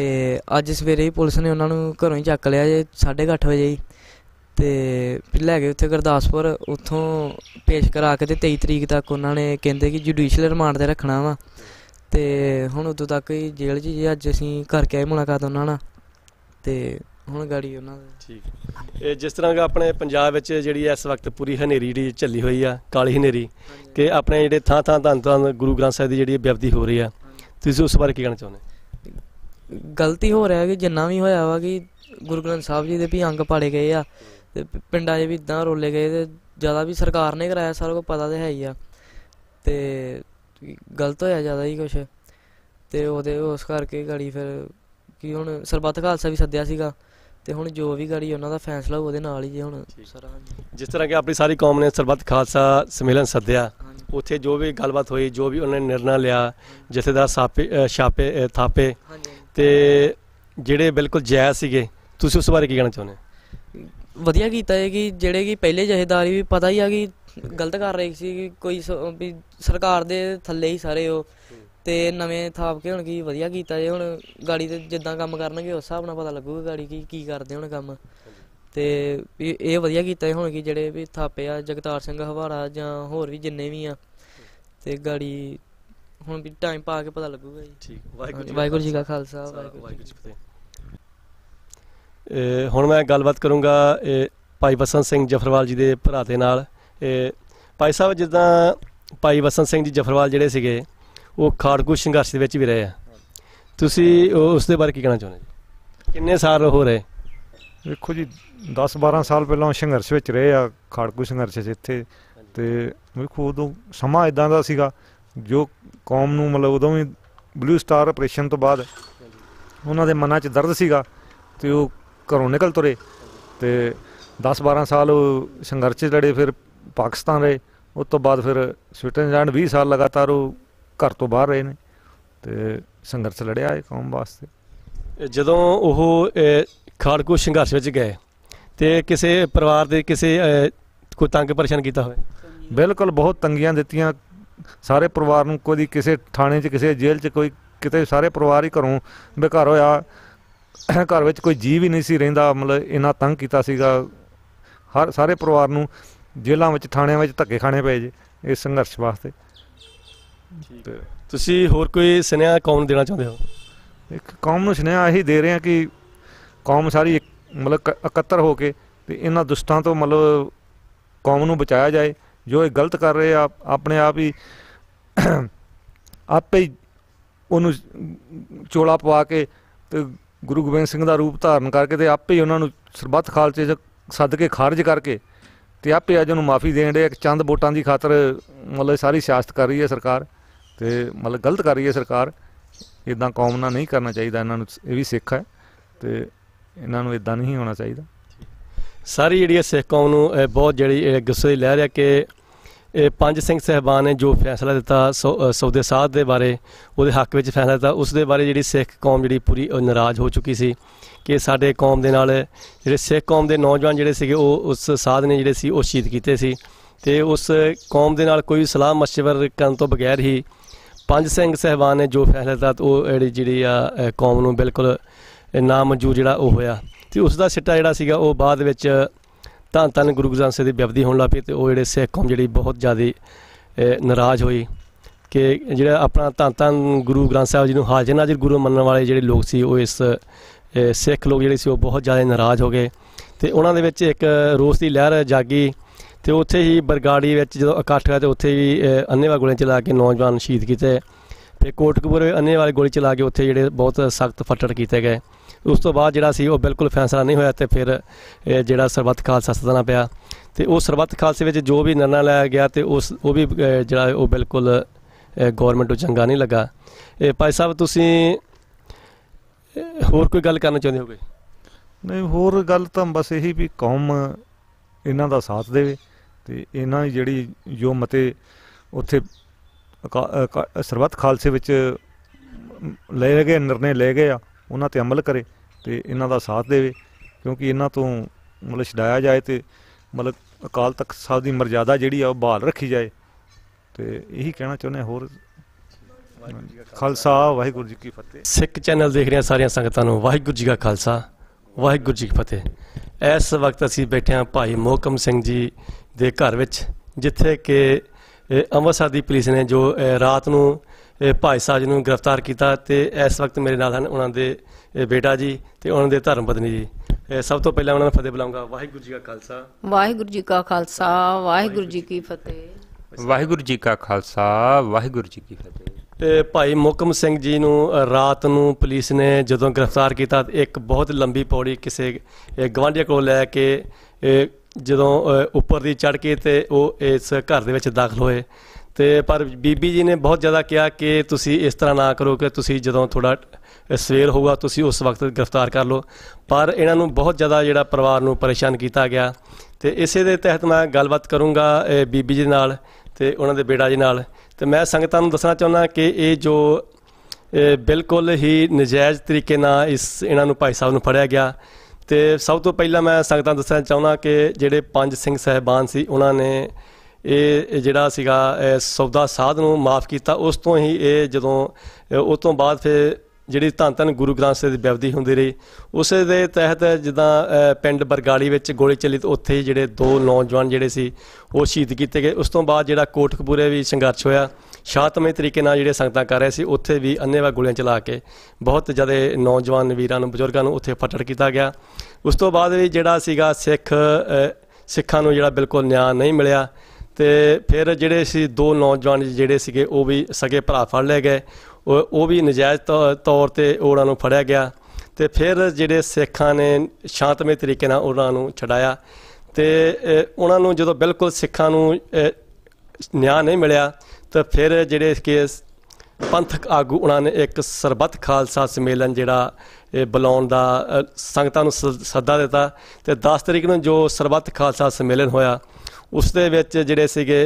ਅੱਜ ਸਵੇਰੇ ਹੀ ਪੁਲਿਸ ਨੇ ਉਹਨਾਂ ਨੂੰ ਘਰੋਂ ਹੀ ਚੱਕ ਲਿਆ ਜੇ 8:30 ਵਜੇ ਹੀ ਤੇ ਫਿਰ ਲੈ ਗਏ ਉੱਥੇ ਗੁਰਦਾਸਪੁਰ ਉੱਥੋਂ ਪੇਸ਼ ਕਰਾ ਕੇ ਤੇ 23 ਤਰੀਕ ਤੱਕ ਉਹਨਾਂ ਨੇ ਕਹਿੰਦੇ ਕਿ ਜੁਡੀਸ਼ੀਅਲ ਰਿਮਾਂਡ ਤੇ ਰੱਖਣਾ ਵਾ ਤੇ ਹੁਣ ਉਦੋਂ ਤੱਕ ਹੀ ਜੇਲ੍ਹ 'ਚ ਜੀ ਅੱਜ ਅਸੀਂ ਕਰਕੇ ਆਏ ਮੁਲਾਕਾਤ ਉਹਨਾਂ ਨਾਲ ਤੇ ਹੁਣ ਗਾੜੀ ਉਹਨਾਂ ਦੇ ਠੀਕ ਇਹ ਜਿਸ ਤਰ੍ਹਾਂ ਕਿ ਆਪਣੇ ਪੰਜਾਬ ਵਿੱਚ ਜਿਹੜੀ ਇਸ ਵਕਤ ਪੂਰੀ ਹਨੇਰੀ ਜਿਹੜੀ ਚੱਲੀ ਹੋਈ ਆ ਕਾਲੀ ਹਨੇਰੀ ਕਿ ਆਪਣੇ ਜਿਹੜੇ ਥਾਂ ਥਾਂ ਧੰਨ ਧੰਨ ਗੁਰੂ ਗ੍ਰੰਥ ਸਾਹਿਬ ਦੀ ਜਿਹੜੀ ਵਿਅਕਤੀ ਹੋ ਰਹੀ ਆ ਤੁਸੀਂ ਉਸ ਬਾਰੇ ਕੀ ਕਹਿਣਾ ਚਾਹੁੰਦੇ ਗਲਤੀ ਹੋ ਰਿਹਾ ਕਿ ਜਿੰਨਾ ਵੀ ਹੋਇਆ ਵਾ ਕਿ ਗੁਰੂ ਗ੍ਰੰਥ ਸਾਹਿਬ ਜੀ ਦੇ ਵੀ ਅੰਗ ਪਾੜੇ ਗਏ ਆ ਤੇ ਪਿੰਡਾਂ 'ਚ ਵੀ ਇਦਾਂ ਰੋਲੇ ਗਏ ਤੇ ਜ਼ਿਆਦਾ ਵੀ ਸਰਕਾਰ ਨੇ ਕਰਾਇਆ ਸਾਰਾ ਕੋ ਪਤਾ ਤੇ ਹੈ ਹੀ ਆ ਤੇ ਗਲਤ ਹੋਇਆ ਜ਼ਿਆਦਾ ਹੀ ਕੁਝ ਤੇ ਉਹਦੇ ਉਸ ਕਰਕੇ ਗਾੜੀ ਫਿਰ ਕਿ ਹੁਣ ਸਰਬੱਤ ਖਾਲਸਾ ਵੀ ਸੱਦਿਆ ਸੀਗਾ ਤੇ ਹੁਣ ਜੋ ਵੀ ਗਾੜੀ ਉਹਨਾਂ ਦਾ ਫੈਸਲਾ ਉਹਦੇ ਨਾਲ ਹੀ ਜੇ ਹੁਣ ਜਿਸ ਤਰ੍ਹਾਂ ਕਿ ਆਪਣੀ ਸਾਰੀ ਕੌਮ ਨੇ ਸਰਬੱਤ ਖਾਲਸਾ ਸੰਮੇਲਨ ਸੱਦਿਆ ਉੱਥੇ ਜੋ ਵੀ ਗੱਲਬਾਤ ਹੋਈ ਜੋ ਵੀ ਉਹਨਾਂ ਨੇ ਨਿਰਣਾ ਲਿਆ ਜਥੇਦਾਰ ਸਾਪੇ ਛਾਪੇ ਥਾਪੇ ਤੇ ਜਿਹੜੇ ਬਿਲਕੁਲ ਜਾਇਜ਼ ਸੀਗੇ ਤੁਸੀਂ ਉਸ ਬਾਰੇ ਕੀ ਕਹਿਣਾ ਚਾਹੁੰਦੇ ਹੋ? ਵਧੀਆ ਕੀਤਾ ਹੈ ਕਿ ਜਿਹੜੇ ਕਿ ਪਹਿਲੇ ਜਹੇਦਾਰੀ ਵੀ ਪਤਾ ਹੀ ਆ ਕਿ ਗਲਤ ਕਰ ਰਹੀ ਸੀ ਕਿ ਕੋਈ ਵੀ ਸਰਕਾਰ ਦੇ ਥੱਲੇ ਹੀ ਸਾਰੇ ਉਹ ਤੇ ਨਵੇਂ ਥਾਪ ਕੇ ਹੁਣ ਕੀ ਵਧੀਆ ਕੀਤਾ ਜੇ ਹੁਣ ਗਾੜੀ ਤੇ ਜਿੱਦਾਂ ਕੰਮ ਕਰਨਗੇ ਉਸ ਹਿਸਾਬ ਨਾਲ ਪਤਾ ਲੱਗੂਗਾ ਗਾੜੀ ਕੀ ਕੀ ਕਰਦੇ ਹੁਣ ਕੰਮ ਤੇ ਇਹ ਵਧੀਆ ਕੀਤਾ ਜੇ ਹੁਣ ਕੀ ਜਿਹੜੇ ਵੀ ਥਾਪੇ ਆ ਜਗਤਾਰ ਸਿੰਘ ਹਵਾਰਾ ਜਾਂ ਹੋਰ ਵੀ ਜਿੰਨੇ ਵੀ ਆ ਤੇ ਗਾੜੀ ਹੁਣ ਵੀ ਟਾਈਮ ਪਾ ਕੇ ਪਤਾ ਲੱਗੂਗਾ ਜੀ ਠੀਕ ਵਾਹਿਗੁਰੂ ਵਾਹਿਗੁਰੂ ਜੀ ਕਾ ਖਾਲਸਾ ਵਾਹਿਗੁਰੂ ਜੀ ਕੀ ਫਤਿਹ ਹੁਣ ਮੈਂ ਗੱਲਬਾਤ ਕਰੂੰਗਾ ਭਾਈ ਬਸੰਤ ਸਿੰਘ ਜਫਰਵਾਲ ਜੀ ਦੇ ਭਰਾ ਦੇ ਨਾਲ ਭਾਈ ਸਾਹਿਬ ਜਿੱਦਾਂ ਭਾਈ ਬਸੰਤ ਸਿੰਘ ਜੀ ਜਫਰਵਾਲ ਜਿਹੜੇ ਸੀਗੇ ਉਹ ਖਾੜਕੂ ਸੰਘਰਸ਼ ਦੇ ਵਿੱਚ ਵੀ ਰਹੇ ਆ ਤੁਸੀਂ ਉਸ ਦੇ ਬਾਰੇ ਕੀ ਕਹਿਣਾ ਚਾਹੁੰਦੇ ਜੀ ਕਿੰਨੇ ਸਾਲ ਹੋ ਰਹੇ ਵੇਖੋ ਜੀ 10 12 ਸਾਲ ਪਹਿਲਾਂ ਸੰਘਰਸ਼ ਵਿੱਚ ਰਹੇ ਆ ਖਾੜਕੂ ਸੰਘਰਸ਼ ਇੱਥੇ ਤੇ ਵੇਖੋ ਉਦੋਂ ਸਮਾਂ ਇਦਾਂ ਦਾ ਸੀਗਾ ਜੋ ਕੌਮ ਨੂੰ ਮਤਲਬ ਉਦੋਂ ਵੀ ਬਲੂ ਸਟਾਰ ਆਪਰੇਸ਼ਨ ਤੋਂ ਬਾਅਦ ਉਹਨਾਂ ਦੇ ਮਨਾਂ 'ਚ ਦਰਦ ਸੀਗਾ ਤੇ ਉਹ ਘਰੋਂ ਨਿਕਲ ਤੁਰੇ ਤੇ 10 12 ਸਾਲ ਸੰਘਰਸ਼ ਲੜੇ ਫਿਰ ਪਾਕਿਸਤਾਨ ਰਹੇ ਉਸ ਤੋਂ ਬਾਅਦ ਫਿਰ ਸਵਿਟਜ਼ਰਲੈਂਡ 20 ਸਾਲ ਲਗਾਤਾਰ ਉਹ ਘਰ ਤੋਂ ਬਾਹਰ ਰਹੇ ਨੇ ਤੇ ਸੰਘਰਸ਼ ਲੜਿਆ ਹੈ ਕੌਮ ਵਾਸਤੇ ਜਦੋਂ ਉਹ ਖਾੜਕੂ ਸੰਘਰਸ਼ ਵਿੱਚ ਗਏ ਤੇ ਕਿਸੇ ਪਰਿਵਾਰ ਦੇ ਕਿਸੇ ਕੋਈ ਤੰਗ ਪਰੇਸ਼ਾਨ ਕੀਤਾ ਹੋਵੇ ਬਿਲਕੁਲ ਬਹੁਤ ਤੰਗੀਆਂ ਦਿੱਤੀਆਂ ਸਾਰੇ ਪਰਿਵਾਰ ਨੂੰ ਕੋਈ ਕਿਸੇ ਥਾਣੇ 'ਚ ਕਿਸੇ ਜੇਲ੍ਹ 'ਚ ਕੋਈ ਕਿਤੇ ਸਾਰੇ ਪਰਿਵਾਰ ਹੀ ਘਰੋਂ ਬੇਘਰ ਹੋਇਆ ਘਰ ਵਿੱਚ ਕੋਈ ਜੀਵ ਹੀ ਨਹੀਂ ਸੀ ਰਹਿੰਦਾ ਮਤਲਬ ਇਨਾ ਤੰਗ ਕੀਤਾ ਸੀਗਾ ਹਰ ਸਾਰੇ ਪਰਿਵਾਰ ਨੂੰ ਜੇਲ੍ਹਾਂ ਵਿੱਚ ਥਾਣਿਆਂ ਵਿੱਚ ਧੱਕੇ ਖਾਣੇ ਪਏ ਜੇ ਇਸ ਸੰਘਰਸ਼ ਵਾਸਤੇ ਤੁਸੀਂ ਹੋਰ ਕੋਈ ਸੁਨੇਹਾ ਕੌਮ ਨੂੰ ਦੇਣਾ ਚਾਹੁੰਦੇ ਹੋ ਇੱਕ ਕੌਮ ਨੂੰ ਸੁਨੇਹਾ ਇਹੀ ਦੇ ਰਹੇ ਆ ਕਿ ਕੌਮ ਸਾਰੀ ਮਤਲਬ ਇਕੱਤਰ ਹੋ ਕੇ ਤੇ ਇਹਨਾਂ ਦੁਸ਼ਟਾਂ ਤੋਂ ਮਤਲਬ ਕੌਮ ਨੂੰ ਬਚਾਇਆ ਜਾਏ ਜੋ ਇਹ ਗਲਤ ਕਰ ਰਹੇ ਆ ਆਪਣੇ ਆਪ ਹੀ ਆਪੇ ਹੀ ਉਹਨੂੰ ਚੋਲਾ ਪਵਾ ਕੇ ਤੇ ਗੁਰੂ ਗੋਬਿੰਦ ਸਿੰਘ ਦਾ ਰੂਪ ਧਾਰਨ ਕਰਕੇ ਤੇ ਆਪੇ ਹੀ ਉਹਨਾਂ ਨੂੰ ਸਰਬੱਤ ਖਾਲਸੇ ਸੱਦ ਕੇ ਖਾਰਜ ਕਰਕੇ ਤੇ ਆਪੇ ਅੱਜ ਉਹਨੂੰ ਮਾਫੀ ਦੇਣ ਦੇ ਇੱਕ ਚੰਦ ਵੋਟਾਂ ਦੀ ਖਾਤਰ ਮਤਲਬ ਸਾਰੀ ਸਿਆਸਤ ਕਰ ਰਹੀ ਹੈ ਸਰਕਾਰ ਤੇ ਮਤਲਬ ਗਲਤ ਕਰ ਰਹੀ ਹੈ ਸਰਕਾਰ ਇਦਾਂ ਕੌਮ ਨਾਲ ਨਹੀਂ ਕਰਨਾ ਚਾਹੀਦਾ ਇਹਨਾਂ ਨੂੰ ਇਹ ਵੀ ਸਿੱਖ ਹੈ ਤੇ ਇਹਨਾਂ ਨੂੰ ਇਦਾਂ ਨਹੀਂ ਹੋਣਾ ਚਾਹੀਦਾ ਸਾਰੀ ਜਿਹੜੀ ਸਿੱਖ ਕੌਮ ਨੂੰ ਬਹੁਤ ਜਿਹੜੀ ਗੁੱਸੇ ਲੈ ਰਿਹਾ ਕਿ ਇਹ ਪੰਜ ਸਿੰਘ ਸਹਿਬਾਨ ਨੇ ਜੋ ਫੈਸਲਾ ਦਿੱਤਾ ਸੌਦੇ ਸਾਧ ਦੇ ਬਾਰੇ ਉਹਦੇ ਹੱਕ ਵਿੱਚ ਫੈਸਲਾ ਦਿੱਤਾ ਉਸ ਦੇ ਬਾਰੇ ਜਿਹੜੀ ਸਿੱਖ ਕੌਮ ਜਿਹੜੀ ਪੂਰੀ ਨਾਰਾਜ਼ ਹੋ ਚੁੱਕੀ ਸੀ ਕਿ ਸਾਡੇ ਕੌਮ ਦੇ ਨਾਲ ਜਿਹੜੇ ਸਿੱਖ ਕੌਮ ਦੇ ਨੌਜਵਾਨ ਜਿਹੜੇ ਸੀਗੇ ਉਹ ਉਸ ਸਾਧ ਨੇ ਜਿਹੜੇ ਸੀ ਉਹ ਸ਼ਹੀਦ ਕੀਤੇ ਸੀ ਤੇ ਉਸ ਕੌਮ ਦੇ ਨਾਲ ਕੋਈ ਸਲਾਹ مشਵਰ ਕਰਨ ਤੋਂ ਬਗੈਰ ਹੀ ਪੰਜ ਸਿੰਘ ਸਹਿਬਾਨ ਨੇ ਜੋ ਫੈਸਲਾ ਦਿੱਤਾ ਉਹ ਜਿਹੜੀ ਜਿਹੜੀ ਆ ਕੌਮ ਨੂੰ ਬਿਲਕੁਲ ਨਾ ਮਨਜ਼ੂਰ ਜਿਹੜਾ ਉਹ ਹੋਇਆ ਤੇ ਉਸ ਦਾ ਸਿੱਟਾ ਜਿਹੜਾ ਸੀਗਾ ਉਹ ਬਾਅਦ ਵਿੱਚ ਤਾਂ ਤਨ ਗੁਰੂ ਗ੍ਰੰਥ ਸਾਹਿਬ ਦੀ ਵਿਵਧੀ ਹੋਣ ਲੱਗੀ ਤੇ ਉਹ ਜਿਹੜੇ ਸਿੱਖ ਕੌਮ ਜਿਹੜੀ ਬਹੁਤ ਜ਼ਿਆਦਾ ਨਾਰਾਜ਼ ਹੋਈ ਕਿ ਜਿਹੜਾ ਆਪਣਾ ਤਾਂ ਤਾਂ ਗੁਰੂ ਗ੍ਰੰਥ ਸਾਹਿਬ ਜੀ ਨੂੰ ਹਾਜ਼ਰ ਨਾਜ਼ਰ ਗੁਰੂ ਮੰਨਣ ਵਾਲੇ ਜਿਹੜੇ ਲੋਕ ਸੀ ਉਹ ਇਸ ਸਿੱਖ ਲੋਕ ਜਿਹੜੇ ਸੀ ਉਹ ਬਹੁਤ ਜ਼ਿਆਦਾ ਨਾਰਾਜ਼ ਹੋ ਗਏ ਤੇ ਉਹਨਾਂ ਦੇ ਵਿੱਚ ਇੱਕ ਰੋਸ ਦੀ ਲਹਿਰ ਜਾਗੀ ਤੇ ਉੱਥੇ ਹੀ ਬਰਗਾੜੀ ਵਿੱਚ ਜਦੋਂ ਇਕੱਠ ਹੋਇਆ ਤੇ ਉੱਥੇ ਵੀ ਵਾਲ ਗੋਲੀਆਂ ਚਲਾ ਕੇ ਨੌਜਵਾਨ ਸ਼ਹੀਦ ਕੀਤੇ ਤੇ ਅੰਨੇ ਵਾਲ ਗੋਲੀ ਚਲਾ ਕੇ ਉੱਥੇ ਜਿਹੜੇ ਬਹੁਤ ਸਖਤ ਫੱਟੜ ਕੀਤੇ ਗਏ ਉਸ ਤੋਂ ਬਾਅਦ ਜਿਹੜਾ ਸੀ ਉਹ ਬਿਲਕੁਲ ਫੈਸਲਾ ਨਹੀਂ ਹੋਇਆ ਤੇ ਫਿਰ ਜਿਹੜਾ ਸਰਬੱਤ ਖਾਲਸਾ ਸਤਨਾ ਪਿਆ ਤੇ ਉਹ ਸਰਬੱਤ ਖਾਲਸੇ ਵਿੱਚ ਜੋ ਵੀ ਨਰਨਾ ਲਾਇਆ ਗਿਆ ਤੇ ਉਸ ਉਹ ਵੀ ਜਿਹੜਾ ਉਹ ਬਿਲਕੁਲ ਗਵਰਨਮੈਂਟ ਨੂੰ ਚੰਗਾ ਨਹੀਂ ਲੱਗਾ ਇਹ ਭਾਈ ਸਾਹਿਬ ਤੁਸੀਂ ਹੋਰ ਕੋਈ ਗੱਲ ਕਰਨਾ ਚਾਹੁੰਦੇ ਹੋ ਕੋਈ ਨਹੀਂ ਹੋਰ ਗੱਲ ਤਾਂ ਬਸ ਇਹੀ ਵੀ ਕੌਮ ਇਹਨਾਂ ਦਾ ਸਾਥ ਦੇਵੇ ਤੇ ਇਹਨਾਂ ਦੀ ਜਿਹੜੀ ਜੋ ਮਤੇ ਉੱਥੇ ਸਰਬੱਤ ਖਾਲਸੇ ਵਿੱਚ ਲਏ ਗਏ ਨਿਰਣੇ ਲੈ ਗਏ ਆ ਉਹਨਾਂ ਤੇ ਅਮਲ ਕਰੇ ਤੇ ਇਹਨਾਂ ਦਾ ਸਾਥ ਦੇਵੇ ਕਿਉਂਕਿ ਇਹਨਾਂ ਤੋਂ ਮਤਲਬ ਛਡਾਇਆ ਜਾਏ ਤੇ ਮਤਲਬ ਅਕਾਲ ਤਖਤ ਸਾਹਿਬ ਦੀ ਮਰਜ਼ਾਦਾ ਜਿਹੜੀ ਆ ਉਹ ਬਹਾਲ ਰੱਖੀ ਜਾਏ ਤੇ ਇਹੀ ਕਹਿਣਾ ਚਾਹੁੰਦੇ ਹੋਰ ਖਾਲਸਾ ਵਾਹਿਗੁਰੂ ਜੀ ਕੀ ਫਤਿਹ ਸਿੱਖ ਚੈਨਲ ਦੇਖ ਰਹੇ ਸਾਰੀਆਂ ਸੰਗਤਾਂ ਨੂੰ ਵਾਹਿਗੁਰੂ ਜੀ ਦਾ ਖਾਲਸਾ ਵਾਹਿਗੁਰੂ ਜੀ ਕੀ ਫਤਿਹ ਇਸ ਵਕਤ ਅਸੀਂ ਬੈਠੇ ਹਾਂ ਭਾਈ ਮੋਹਕਮ ਸਿੰਘ ਜੀ ਦੇ ਘਰ ਵਿੱਚ ਜਿੱਥੇ ਕਿ ਅੰਮ੍ਰਿਤਸਰ ਦੀ ਪੁਲਿਸ ਨੇ ਜੋ ਰਾਤ ਨੂੰ ਭਾਈ ਸਾਜ ਨੂੰ ਗ੍ਰਿਫਤਾਰ ਕੀਤਾ ਤੇ ਇਸ ਵਕਤ ਮੇਰੇ ਨਾਲ ਹਨ ਉਹਨਾਂ ਦੇ ਬੇਟਾ ਜੀ ਤੇ ਉਹਨਾਂ ਦੇ ਧਰਮ ਪਤਨੀ ਜੀ ਸਭ ਤੋਂ ਪਹਿਲਾਂ ਉਹਨਾਂ ਨੂੰ ਫਤਿਹ ਬੁਲਾਉਂਗਾ ਵਾਹਿਗੁਰੂ ਜੀ ਕਾ ਖਾਲਸਾ ਵਾਹਿਗੁਰੂ ਜੀ ਕਾ ਖਾਲਸਾ ਵਾਹਿਗੁਰੂ ਜੀ ਕੀ ਫਤਿਹ ਵਾਹਿਗੁਰੂ ਜੀ ਕਾ ਖਾਲਸਾ ਵਾਹਿਗੁਰੂ ਜੀ ਕੀ ਫਤਿਹ ਤੇ ਭਾਈ ਮੁਕਮ ਸਿੰਘ ਜੀ ਨੂੰ ਰਾਤ ਨੂੰ ਪੁਲਿਸ ਨੇ ਜਦੋਂ ਗ੍ਰਿਫਤਾਰ ਕੀਤਾ ਇੱਕ ਬਹੁਤ ਲੰਬੀ ਪੌੜੀ ਕਿਸੇ ਗਵਾਂਢੀ ਕੋਲ ਲੈ ਕੇ ਜਦੋਂ ਉੱਪਰ ਦੀ ਚੜ ਕੇ ਤੇ ਉਹ ਇਸ ਘਰ ਦੇ ਵਿੱਚ ਦਾਖਲ ਹੋਏ ਤੇ ਪਰ ਬੀਬੀ ਜੀ ਨੇ ਬਹੁਤ ਜ਼ਿਆਦਾ ਕਿਹਾ ਕਿ ਤੁਸੀਂ ਇਸ ਤਰ੍ਹਾਂ ਨਾ ਕਰੋ ਕਿ ਤੁਸੀਂ ਜਦੋਂ ਥੋੜਾ ਸਵੇਰ ਹੋਊਗਾ ਤੁਸੀਂ ਉਸ ਵਕਤ ਗ੍ਰਿਫਤਾਰ ਕਰ ਲਓ ਪਰ ਇਹਨਾਂ ਨੂੰ ਬਹੁਤ ਜ਼ਿਆਦਾ ਜਿਹੜਾ ਪਰਿਵਾਰ ਨੂੰ ਪਰੇਸ਼ਾਨ ਕੀਤਾ ਗਿਆ ਤੇ ਇਸੇ ਦੇ ਤਹਿਤ ਮੈਂ ਗੱਲਬਾਤ ਕਰੂੰਗਾ ਬੀਬੀ ਜੀ ਨਾਲ ਤੇ ਉਹਨਾਂ ਦੇ ਬੇਟਾ ਜੀ ਨਾਲ ਤੇ ਮੈਂ ਸੰਗਤਾਂ ਨੂੰ ਦੱਸਣਾ ਚਾਹੁੰਦਾ ਕਿ ਇਹ ਜੋ ਬਿਲਕੁਲ ਹੀ ਨਜਾਇਜ਼ ਤਰੀਕੇ ਨਾਲ ਇਸ ਇਹਨਾਂ ਨੂੰ ਭਾਈ ਸਾਹਿਬ ਨੂੰ ਫੜਿਆ ਗਿਆ ਤੇ ਸਭ ਤੋਂ ਪਹਿਲਾਂ ਮੈਂ ਸੰਗਤਾਂ ਦੱਸਣਾ ਚਾਹੁੰਦਾ ਕਿ ਜਿਹੜੇ ਪੰਜ ਸਿੰਘ ਸਹਿਬਾਨ ਸੀ ਉਹਨਾਂ ਨੇ ਇਹ ਜਿਹੜਾ ਸੀਗਾ ਸੌਦਾ ਸਾਧ ਨੂੰ ਮਾਫ ਕੀਤਾ ਉਸ ਤੋਂ ਹੀ ਇਹ ਜਦੋਂ ਉਸ ਤੋਂ ਬਾਅਦ ਫਿਰ ਜਿਹੜੀ ਧੰਨ ਧੰਨ ਗੁਰੂ ਗ੍ਰੰਥ ਸਾਹਿਬ ਦੀ ਬਿਵਦੀ ਹੁੰਦੀ ਰਹੀ ਉਸੇ ਦੇ ਤਹਿਤ ਜਿੱਦਾਂ ਪਿੰਡ ਬਰਗਾਲੀ ਵਿੱਚ ਗੋਲੀ ਚੱਲੀ ਤੇ ਉੱਥੇ ਜਿਹੜੇ ਦੋ ਨੌਜਵਾਨ ਜਿਹੜੇ ਸੀ ਉਹ ਸ਼ਹੀਦ ਕੀਤੇ ਗਏ ਉਸ ਤੋਂ ਬਾਅਦ ਜਿਹੜਾ ਕੋਟਕਪੂਰੇ ਵੀ ਸੰਘਰਸ਼ ਹੋਇਆ ਸ਼ਾਤਮੇ ਤਰੀਕੇ ਨਾਲ ਜਿਹੜੇ ਸੰਗਤਾਂ ਕਰ ਰਹੇ ਸੀ ਉੱਥੇ ਵੀ ਅੰਨੇਵਾ ਗੋਲੀਆਂ ਚਲਾ ਕੇ ਬਹੁਤ ਜ਼ਿਆਦਾ ਨੌਜਵਾਨ ਵੀਰਾਂ ਨੂੰ ਬਜ਼ੁਰਗਾਂ ਨੂੰ ਉੱਥੇ ਫਟੜ ਕੀਤਾ ਗਿਆ ਉਸ ਤੋਂ ਬਾਅਦ ਵੀ ਜਿਹੜਾ ਸੀਗਾ ਸਿੱਖ ਸਿੱਖਾਂ ਨੂੰ ਜਿਹੜਾ ਬਿਲਕੁਲ ਨਿਆਂ ਨਹੀਂ ਮਿਲਿਆ ਤੇ ਫਿਰ ਜਿਹੜੇ ਸੀ ਦੋ ਨੌਜਵਾਨ ਜਿਹੜੇ ਸੀਗੇ ਉਹ ਵੀ ਸਗੇ ਭਰਾ ਫੜ ਲਏ ਗਏ ਉਹ ਵੀ ਨਜਾਇਜ਼ ਤੌਰ ਤੇ ਉਹਨਾਂ ਨੂੰ ਫੜਿਆ ਗਿਆ ਤੇ ਫਿਰ ਜਿਹੜੇ ਸਿੱਖਾਂ ਨੇ ਸ਼ਾਂਤਮਈ ਤਰੀਕੇ ਨਾਲ ਉਹਨਾਂ ਨੂੰ ਛਡਾਇਆ ਤੇ ਉਹਨਾਂ ਨੂੰ ਜਦੋਂ ਬਿਲਕੁਲ ਸਿੱਖਾਂ ਨੂੰ ਨਿਆਂ ਨਹੀਂ ਮਿਲਿਆ ਤਾਂ ਫਿਰ ਜਿਹੜੇ ਕੇਸ ਪੰਥਕ ਆਗੂ ਉਹਨਾਂ ਨੇ ਇੱਕ ਸਰਬੱਤ ਖਾਲਸਾ ਸੰਮੇਲਨ ਜਿਹੜਾ ਬੁਲਾਉਣ ਦਾ ਸੰਗਤਾਂ ਨੂੰ ਸੱਦਾ ਦਿੱਤਾ ਤੇ 10 ਤਰੀਕ ਨੂੰ ਜੋ ਸਰਬੱਤ ਖਾਲਸਾ ਸੰਮੇਲਨ ਹੋਇਆ ਉਸ ਦੇ ਵਿੱਚ ਜਿਹੜੇ ਸੀਗੇ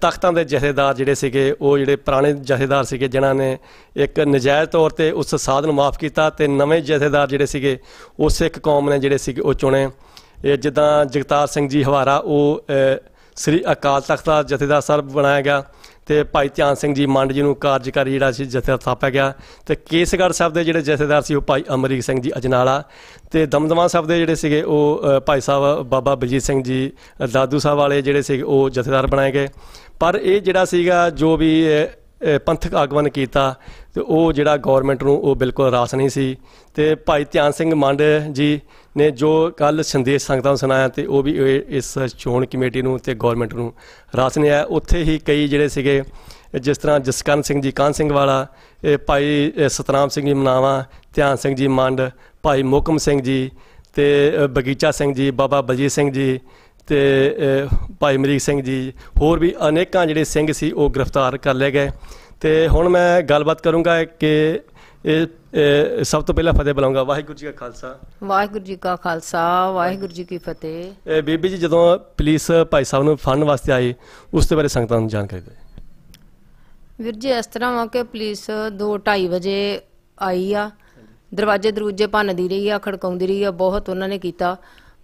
ਤਖਤਾਂ ਦੇ ਜਥੇਦਾਰ ਜਿਹੜੇ ਸੀਗੇ ਉਹ ਜਿਹੜੇ ਪੁਰਾਣੇ ਜਥੇਦਾਰ ਸੀਗੇ ਜਿਨ੍ਹਾਂ ਨੇ ਇੱਕ ਨਜਾਇਜ਼ ਤੌਰ ਤੇ ਉਸ ਸਾਧ ਨੂੰ ਮਾਫ ਕੀਤਾ ਤੇ ਨਵੇਂ ਜਥੇਦਾਰ ਜਿਹੜੇ ਸੀਗੇ ਉਹ ਸਿੱਖ ਕੌਮ ਨੇ ਜਿਹੜੇ ਸੀਗੇ ਉਹ ਚੁਣੇ ਇਹ ਜਿੱਦਾਂ ਜਗਤਾਰ ਸਿੰਘ ਜੀ ਹਵਾਰਾ ਉਹ ਸ੍ਰੀ ਅਕਾਲ ਤਖਤ ਦਾ ਜਥੇਦਾਰ ਸਰਬ ਬਣਾਇਆ ਗਿਆ ਤੇ ਭਾਈ ਧਿਆਨ ਸਿੰਘ ਜੀ ਮੰਡ ਜੀ ਨੂੰ ਕਾਰਜਕਾਰੀ ਜਿਹੜਾ ਸੀ ਜਥੇਦਾਰ ਥਾਪਿਆ ਗਿਆ ਤੇ ਕੇਸਗੜ ਸਾਹਿਬ ਦੇ ਜਿਹੜੇ ਜਥੇਦਾਰ ਸੀ ਉਹ ਭਾਈ ਅਮਰੀਕ ਸਿੰਘ ਜੀ ਅਜਨਾਲਾ ਤੇ ਦਮਦਮਾ ਸਾਹਿਬ ਦੇ ਜਿਹੜੇ ਸੀਗੇ ਉਹ ਭਾਈ ਸਾਹਿਬ ਬਾਬਾ ਬਲਜੀਤ ਸਿੰਘ ਜੀ ਦਾਦੂ ਸਾਹਿਬ ਵਾਲੇ ਜਿਹੜੇ ਸੀ ਉਹ ਜਥੇਦਾਰ ਬਣਾਏ ਗਏ ਪਰ ਇਹ ਜਿਹੜਾ ਸੀਗਾ ਜੋ ਵੀ ਪੰਥਕ ਆਗਵਨ ਕੀਤਾ ਤੇ ਉਹ ਜਿਹੜਾ ਗਵਰਨਮੈਂਟ ਨੂੰ ਉਹ ਬਿਲਕੁਲ ਰਾਸ ਨਹੀਂ ਸੀ ਤੇ ਭਾਈ ਧਿਆਨ ਸਿੰਘ ਮੰਡ ਜੀ ਨੇ ਜੋ ਕੱਲ ਸੰਦੇਸ਼ ਸੰਗਤਾਂ ਨੂੰ ਸੁਣਾਇਆ ਤੇ ਉਹ ਵੀ ਇਸ ਚੋਣ ਕਮੇਟੀ ਨੂੰ ਤੇ ਗਵਰਨਮੈਂਟ ਨੂੰ ਰਾਸ ਨਹੀਂ ਆਇਆ ਉੱਥੇ ਹੀ ਕਈ ਜਿਹੜੇ ਸੀਗੇ ਜਿਸ ਤਰ੍ਹਾਂ ਜਸਕਰਨ ਸਿੰਘ ਜੀ ਕਾਨ ਸਿੰਘ ਵਾਲਾ ਭਾਈ ਸਤਨਾਮ ਸਿੰਘ ਜੀ ਮਨਾਵਾ ਧਿਆਨ ਸਿੰਘ ਜੀ ਮੰਡ ਭਾਈ ਮੋਕਮ ਸਿੰਘ ਜੀ ਤੇ ਬਗੀਚਾ ਸਿੰਘ ਜੀ ਬਾਬਾ ਬਲਜੀਤ ਸਿੰਘ ਜੀ ਤੇ ਭਾਈ ਮਰੀਕ ਸਿੰਘ ਜੀ ਹੋਰ ਵੀ ਅਨੇਕਾਂ ਜਿਹੜੇ ਸਿੰਘ ਸੀ ਉਹ ਗ੍ਰਿਫਤਾਰ ਕਰ ਲਏ ਗਏ ਤੇ ਹੁਣ ਮੈਂ ਗੱਲਬਾਤ ਕਰੂੰਗਾ ਕਿ ਇਹ ਸਭ ਤੋਂ ਪਹਿਲਾਂ ਫਤਿਹ ਬੁਲਾਉਂਗਾ ਵਾਹਿਗੁਰੂ ਜੀ ਕਾ ਖਾਲਸਾ ਵਾਹਿਗੁਰੂ ਜੀ ਕਾ ਖਾਲਸਾ ਵਾਹਿਗੁਰੂ ਜੀ ਕੀ ਫਤਿਹ ਇਹ ਬੀਬੀ ਜੀ ਜਦੋਂ ਪੁਲਿਸ ਭਾਈ ਸਾਹਿਬ ਨੂੰ ਫੜਨ ਵਾਸਤੇ ਆਈ ਉਸ ਦੇ ਬਾਰੇ ਸੰਗਤਾਂ ਨੂੰ ਜਾਣਕਾਰੀ ਦੇ ਵੀਰ ਜੀ ਇਸ ਤਰ੍ਹਾਂ ਵਾ ਕਿ ਪੁਲਿਸ 2:30 ਵਜੇ ਆਈ ਆ ਦਰਵਾਜ਼ੇ ਦਰੂਜੇ ਭੰਨਦੀ ਰਹੀ ਆ ਖੜਕਾਉਂਦੀ ਰਹੀ ਆ ਬਹੁਤ ਉਹਨਾਂ ਨੇ ਕੀਤਾ